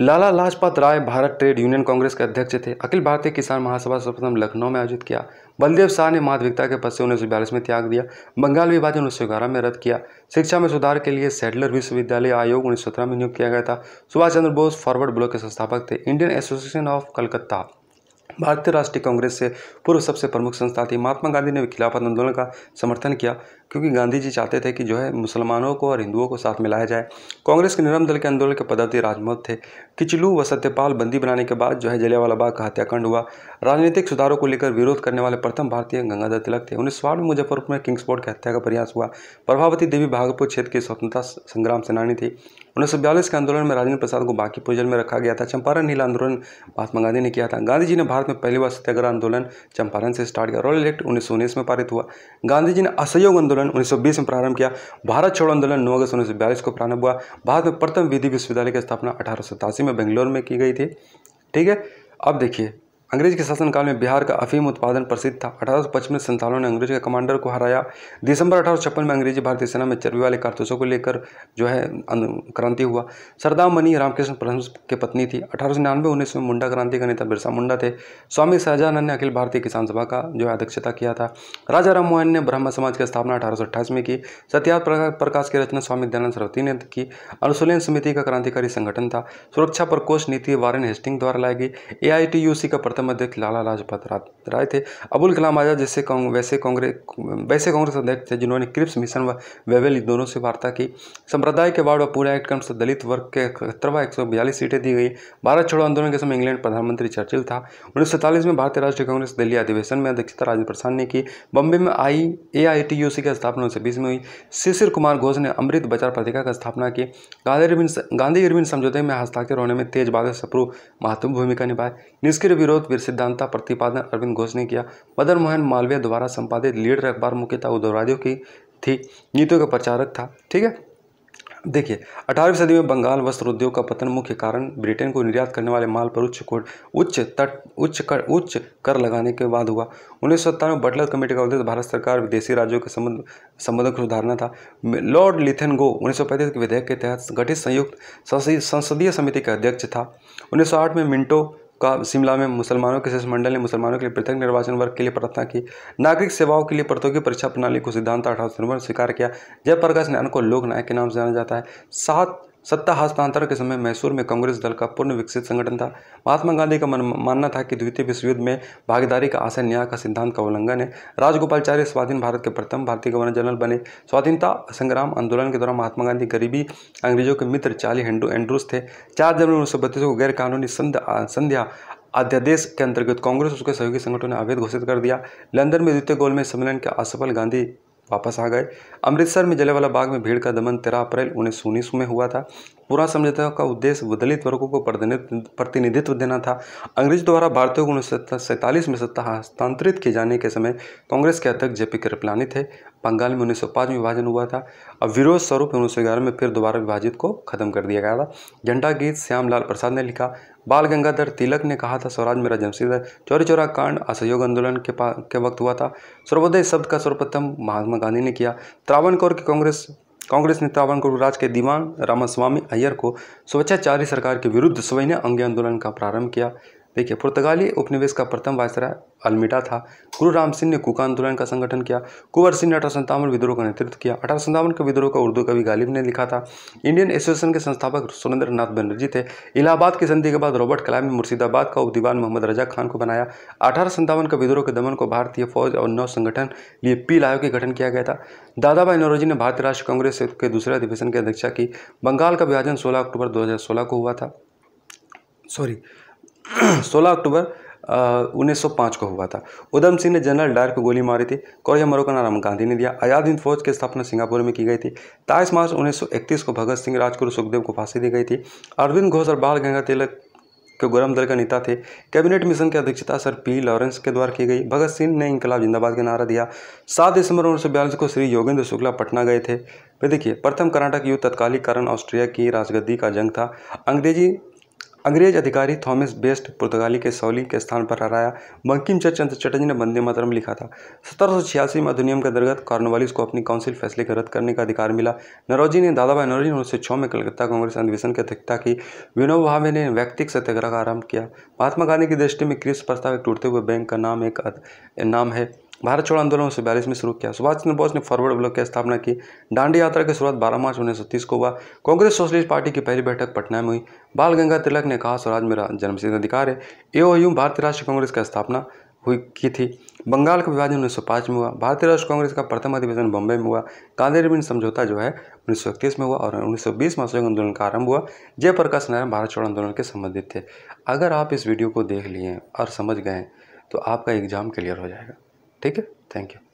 Speaker 1: Lala Lajpat Rai Bharat trade union Congress के अध्यक्ष थे अखिल भारतीय किसान महासभा सर्वप्रथम लखनऊ में आयोजित किया बलदेव शाह ने माधविकता के पद से उन्नीस में त्याग दिया बंगाल विभाजन उन्नीस में रद्द किया शिक्षा में सुधार के लिए सेटलर विश्वविद्यालय आयोग उन्नीस में नियुक्त किया गया था सुभाष चंद्र बोस फॉरवर्ड ब्लॉक के संस्थापक थे इंडियन एसोसिएशन ऑफ कलकत्ता भारतीय राष्ट्रीय कांग्रेस से पूर्व सबसे प्रमुख संस्था थी महात्मा गांधी ने खिलाफत आंदोलन का समर्थन किया क्योंकि गांधी जी चाहते थे कि जो है मुसलमानों को और हिंदुओं को साथ मिलाया जाए कांग्रेस के निरम दल के आंदोलन के पदार्थी राजमोहत थे किचलू व सत्यपाल बंदी बनाने के बाद जो है जलियावाला बाग का हत्याकांड हुआ राजनीतिक सुधारों को लेकर विरोध करने वाले प्रथम भारतीय गंगाधर तिलक थे उन्नीस में मुजफ्फरपुर में किंग्सफोर्ड की हत्या का प्रयास हुआ प्रभावती देवी भागलपुर क्षेत्र की स्वतंत्रता संग्राम सेनानी थी उन्नीस के आंदोलन में राजेंद्र प्रसाद को बाकी पोजल में रखा गया था चंपारण हिल आंदोलन महात्मा गांधी ने किया था गांधी जी ने भारत में पहली बार सत्याग्रह आंदोलन चंपारण से स्टार्ट किया रॉयल एक्ट उन्नीस में पारित हुआ गांधी जी ने असहयोग आंदोलन 1920 में प्रारंभ किया भारत छोड़ो आंदोलन नौ अगस्त उन्नीस को प्रारंभ हुआ भारत में प्रथम विधि विश्वविद्यालय की स्थापना अठारह में बेंगलोर में की गई थी ठीक है अब देखिए अंग्रेज के शासनकाल में बिहार का अफीम उत्पादन प्रसिद्ध था अठारह सौ में संतानों ने अंग्रेज के कमांडर को हराया दिसंबर अठारह में अंग्रेजी भारतीय सेना में चर्बी वाले कारतूसों को लेकर जो है क्रांति हुआ सरदार मनी रामकृष्ण परमहंस के पत्नी थी अठारह सौ उन्नीस में मुंडा क्रांति का नेता बिरसा मुंडा थे स्वामी शाहजहानंद ने अखिल भारतीय किसान सभा का जो है अध्यक्षता किया था राजा राम मोहन ने ब्रह्म समाज की स्थापना अठारह में की सत्यार्थ प्रकाश की रचना स्वामी दयानंद सरस्वती ने की अनुशीलन समिति का क्रांतिकारी संगठन था सुरक्षा प्रकोष्ठ नीति वारेन हेस्टिंग द्वारा लाई गई ए का प्रथम प्राप्त तो अध्यक्ष लाला लाजपत राय थे अबुल कलाम आज़ाद जैसे वैसे कांग्रेस वैसे कांग्रेस अध्यक्ष थे जिन्होंने क्रिप्स मिशन व वेवेली दोनों से वार्ता की संप्रदाय के वार्ड व पूरा एक्ट कम से दलित वर्ग के इकहत्तरवा एक सीटें दी गई भारत छोड़ो आंदोलन के समय इंग्लैंड प्रधानमंत्री चर्चिल था उन्नीस में भारतीय राष्ट्रीय कांग्रेस दिल्ली अधिवेशन में अध्यक्षता राजेंद्र प्रसाद ने की बम्बे में आई ए आई की स्थापना उन्नीस में हुई शिशिर कुमार घोष ने अमृत बचार पत्रिका का स्थापना की गांधी गांधी इरविन समझौते में हस्ताक्षर होने में तेज बहादुर सप्रू महत्वपूर्ण भूमिका निभाए निष्क्रिय विरोध तस्वीर सिद्धांत का प्रतिपादन अरविंद घोष ने किया मदन मोहन मालवीय द्वारा संपादित लीडर अखबार मुख्यता उद्योगवादियों की थी नीतियों का प्रचारक था ठीक है देखिए 18वीं सदी में बंगाल वस्त्र उद्योग का पतन मुख्य कारण ब्रिटेन को निर्यात करने वाले माल पर उच्च कोट उच्च तट उच्च कर उच्च कर लगाने के बाद हुआ उन्नीस सौ बटलर कमेटी का उद्देश्य भारत सरकार विदेशी राज्यों के संबंध संबंधों को सुधारना था लॉर्ड लिथन गो उन्नीस के विधेयक के तहत गठित संयुक्त संसदीय समिति का अध्यक्ष था उन्नीस में मिंटो का शिमला में मुसलमानों के शिष्टमंडल मंडल ने मुसलमानों के लिए पृथक निर्वाचन वर्ग के लिए प्रार्थना की नागरिक सेवाओं के लिए प्रतियोगी परीक्षा प्रणाली को सिद्धांत अठारह स्वीकार किया जयप्रकाश नारायण को लोकनायक के नाम से जाना जाता है सात सत्ता हस्तांतरण के समय मैसूर में कांग्रेस दल का पूर्ण विकसित संगठन था महात्मा गांधी का मानना था कि द्वितीय विश्व युद्ध में भागीदारी का आशय न्याय का सिद्धांत का उल्लंघन है राजगोपालचार्य स्वाधीन भारत के प्रथम भारतीय गवर्नर जनरल बने स्वाधीनता संग्राम आंदोलन के दौरान महात्मा गांधी गरीबी अंग्रेजों के मित्र चाली हेंडू एंड्रूस थे चार जनवरी उन्नीस को गैरकानूनी संध्या अध्यादेश के अंतर्गत कांग्रेस उसके सहयोगी संगठन ने अवैध घोषित कर दिया लंदन में द्वितीय गोल में सम्मेलन के असफल गांधी वापस आ गए अमृतसर में जलेवाला बाग में भीड़ का दमन तेरह अप्रैल उन्नीस सौ उन्नीस में हुआ था पूरा समझौता का उद्देश्य दलित वर्गों को प्रतिनिधित्व देना था अंग्रेज द्वारा भारतीयों को उन्नीस सैंतालीस में सत्ता हस्तांतरित किए जाने के समय कांग्रेस के अध्यक्ष जेपी कृपलानी थे बंगाल में उन्नीस सौ पाँच में विभाजन हुआ था अब विरोध स्वरूप उन्नीस सौ ग्यारह में फिर दोबारा विभाजित को खत्म कर दिया गया था झंडा गीत श्यामलाल प्रसाद ने लिखा बाल गंगाधर तिलक ने कहा था स्वराज मेरा जमशेद चौरी चौरा कांड असहयोग आंदोलन के के वक्त हुआ था सर्वोदय शब्द का सर्वप्रथम महात्मा गांधी ने किया कौर की कांग्रेस कांग्रेस ने कौर राज के दीवान रामास्वामी अय्यर को स्वच्छाचारी सरकार के विरुद्ध स्वयं अंग आंदोलन का प्रारंभ किया देखिए पुर्तगाली उपनिवेश का प्रथम वायसराय अल्मिटा था गुरु राम सिंह ने कुका आंदोलन का संगठन किया कुंवर सिंह ने अठारह संतावन विद्रोह का नेतृत्व किया अठारह संतावन के विद्रोह का उर्दू कवि गालिब ने लिखा था इंडियन एसोसिएशन के संस्थापक सुरेंद्र नाथ बनर्जी थे इलाहाबाद की संधि के बाद रॉबर्ट कलाम ने मुर्शिदाबाद का उपदीवान मोहम्मद रजा खान को बनाया अठारह संतावन के विद्रोह के दमन को भारतीय फौज और नौ संगठन लिए पी लायो के गठन किया गया था दादा भाई नौरोजी ने भारतीय राष्ट्रीय कांग्रेस के दूसरे अधिवेशन की अध्यक्षता की बंगाल का विभाजन सोलह अक्टूबर दो को हुआ था सॉरी सोलह अक्टूबर उन्नीस को हुआ था उधम सिंह ने जनरल डायर को गोली मारी थी कौरिया मरो का नाम गांधी ने दिया आज़ाद हिंद फौज की स्थापना सिंगापुर में की गई थी तेईस मार्च 1931 को भगत सिंह राजगुरु सुखदेव को फांसी दी गई थी अरविंद घोष और बाल गंगा तिलक के गोरम दल का नेता थे कैबिनेट मिशन की अध्यक्षता सर पी लॉरेंस के द्वारा की गई भगत सिंह ने इंकलाब जिंदाबाद का नारा दिया सात दिसंबर उन्नीस को श्री योगेंद्र शुक्ला पटना गए थे वे देखिए प्रथम कर्नाटक युद्ध तत्कालिक कारण ऑस्ट्रिया की राजगद्दी का जंग था अंग्रेजी अंग्रेज अधिकारी थॉमस बेस्ट पुर्तगाली के सौली के स्थान पर हराया बंकिम चंद्र चटर्जी ने वंदे मातरम लिखा था सत्रह में अधिनियम के अंतर्गत कॉर्नवालिस को अपनी काउंसिल फैसले का रद्द करने का अधिकार मिला नरोजी ने दादाबाई नरोजी ने उन्नीस सौ में कलकत्ता कांग्रेस अधिवेशन की अध्यक्षता की विनोद भावे ने व्यक्तिक सत्याग्रह का आरंभ किया महात्मा गांधी की दृष्टि में क्रिस प्रस्ताव टूटते हुए बैंक का नाम एक नाम है भारत छोड़ो आंदोलन उन्नीस सौ में शुरू किया सुभाष चंद्र बोस ने फॉरवर्ड ब्लॉक की स्थापना की डांडी यात्रा की शुरुआत 12 मार्च उन्नीस को हुआ कांग्रेस सोशलिस्ट पार्टी की पहली बैठक पटना में हुई बाल गंगा तिलक ने कहा स्वराज मेरा जन्मसिद्ध अधिकार है एओयू भारतीय राष्ट्रीय कांग्रेस की स्थापना हुई की थी बंगाल का विभाजन उन्नीस में हुआ भारतीय राष्ट्रीय कांग्रेस का प्रथम अधिवेशन बम्बई में हुआ कांदेरबीन समझौता जो है उन्नीस में हुआ और उन्नीस सौ बीस में असहयोग आंदोलन का आरंभ हुआ जयप्रकाश नारायण भारत छोड़ो आंदोलन के संबंधित थे अगर आप इस वीडियो को देख लिए और समझ गए तो आपका एग्जाम क्लियर हो जाएगा ठीक है थैंक यू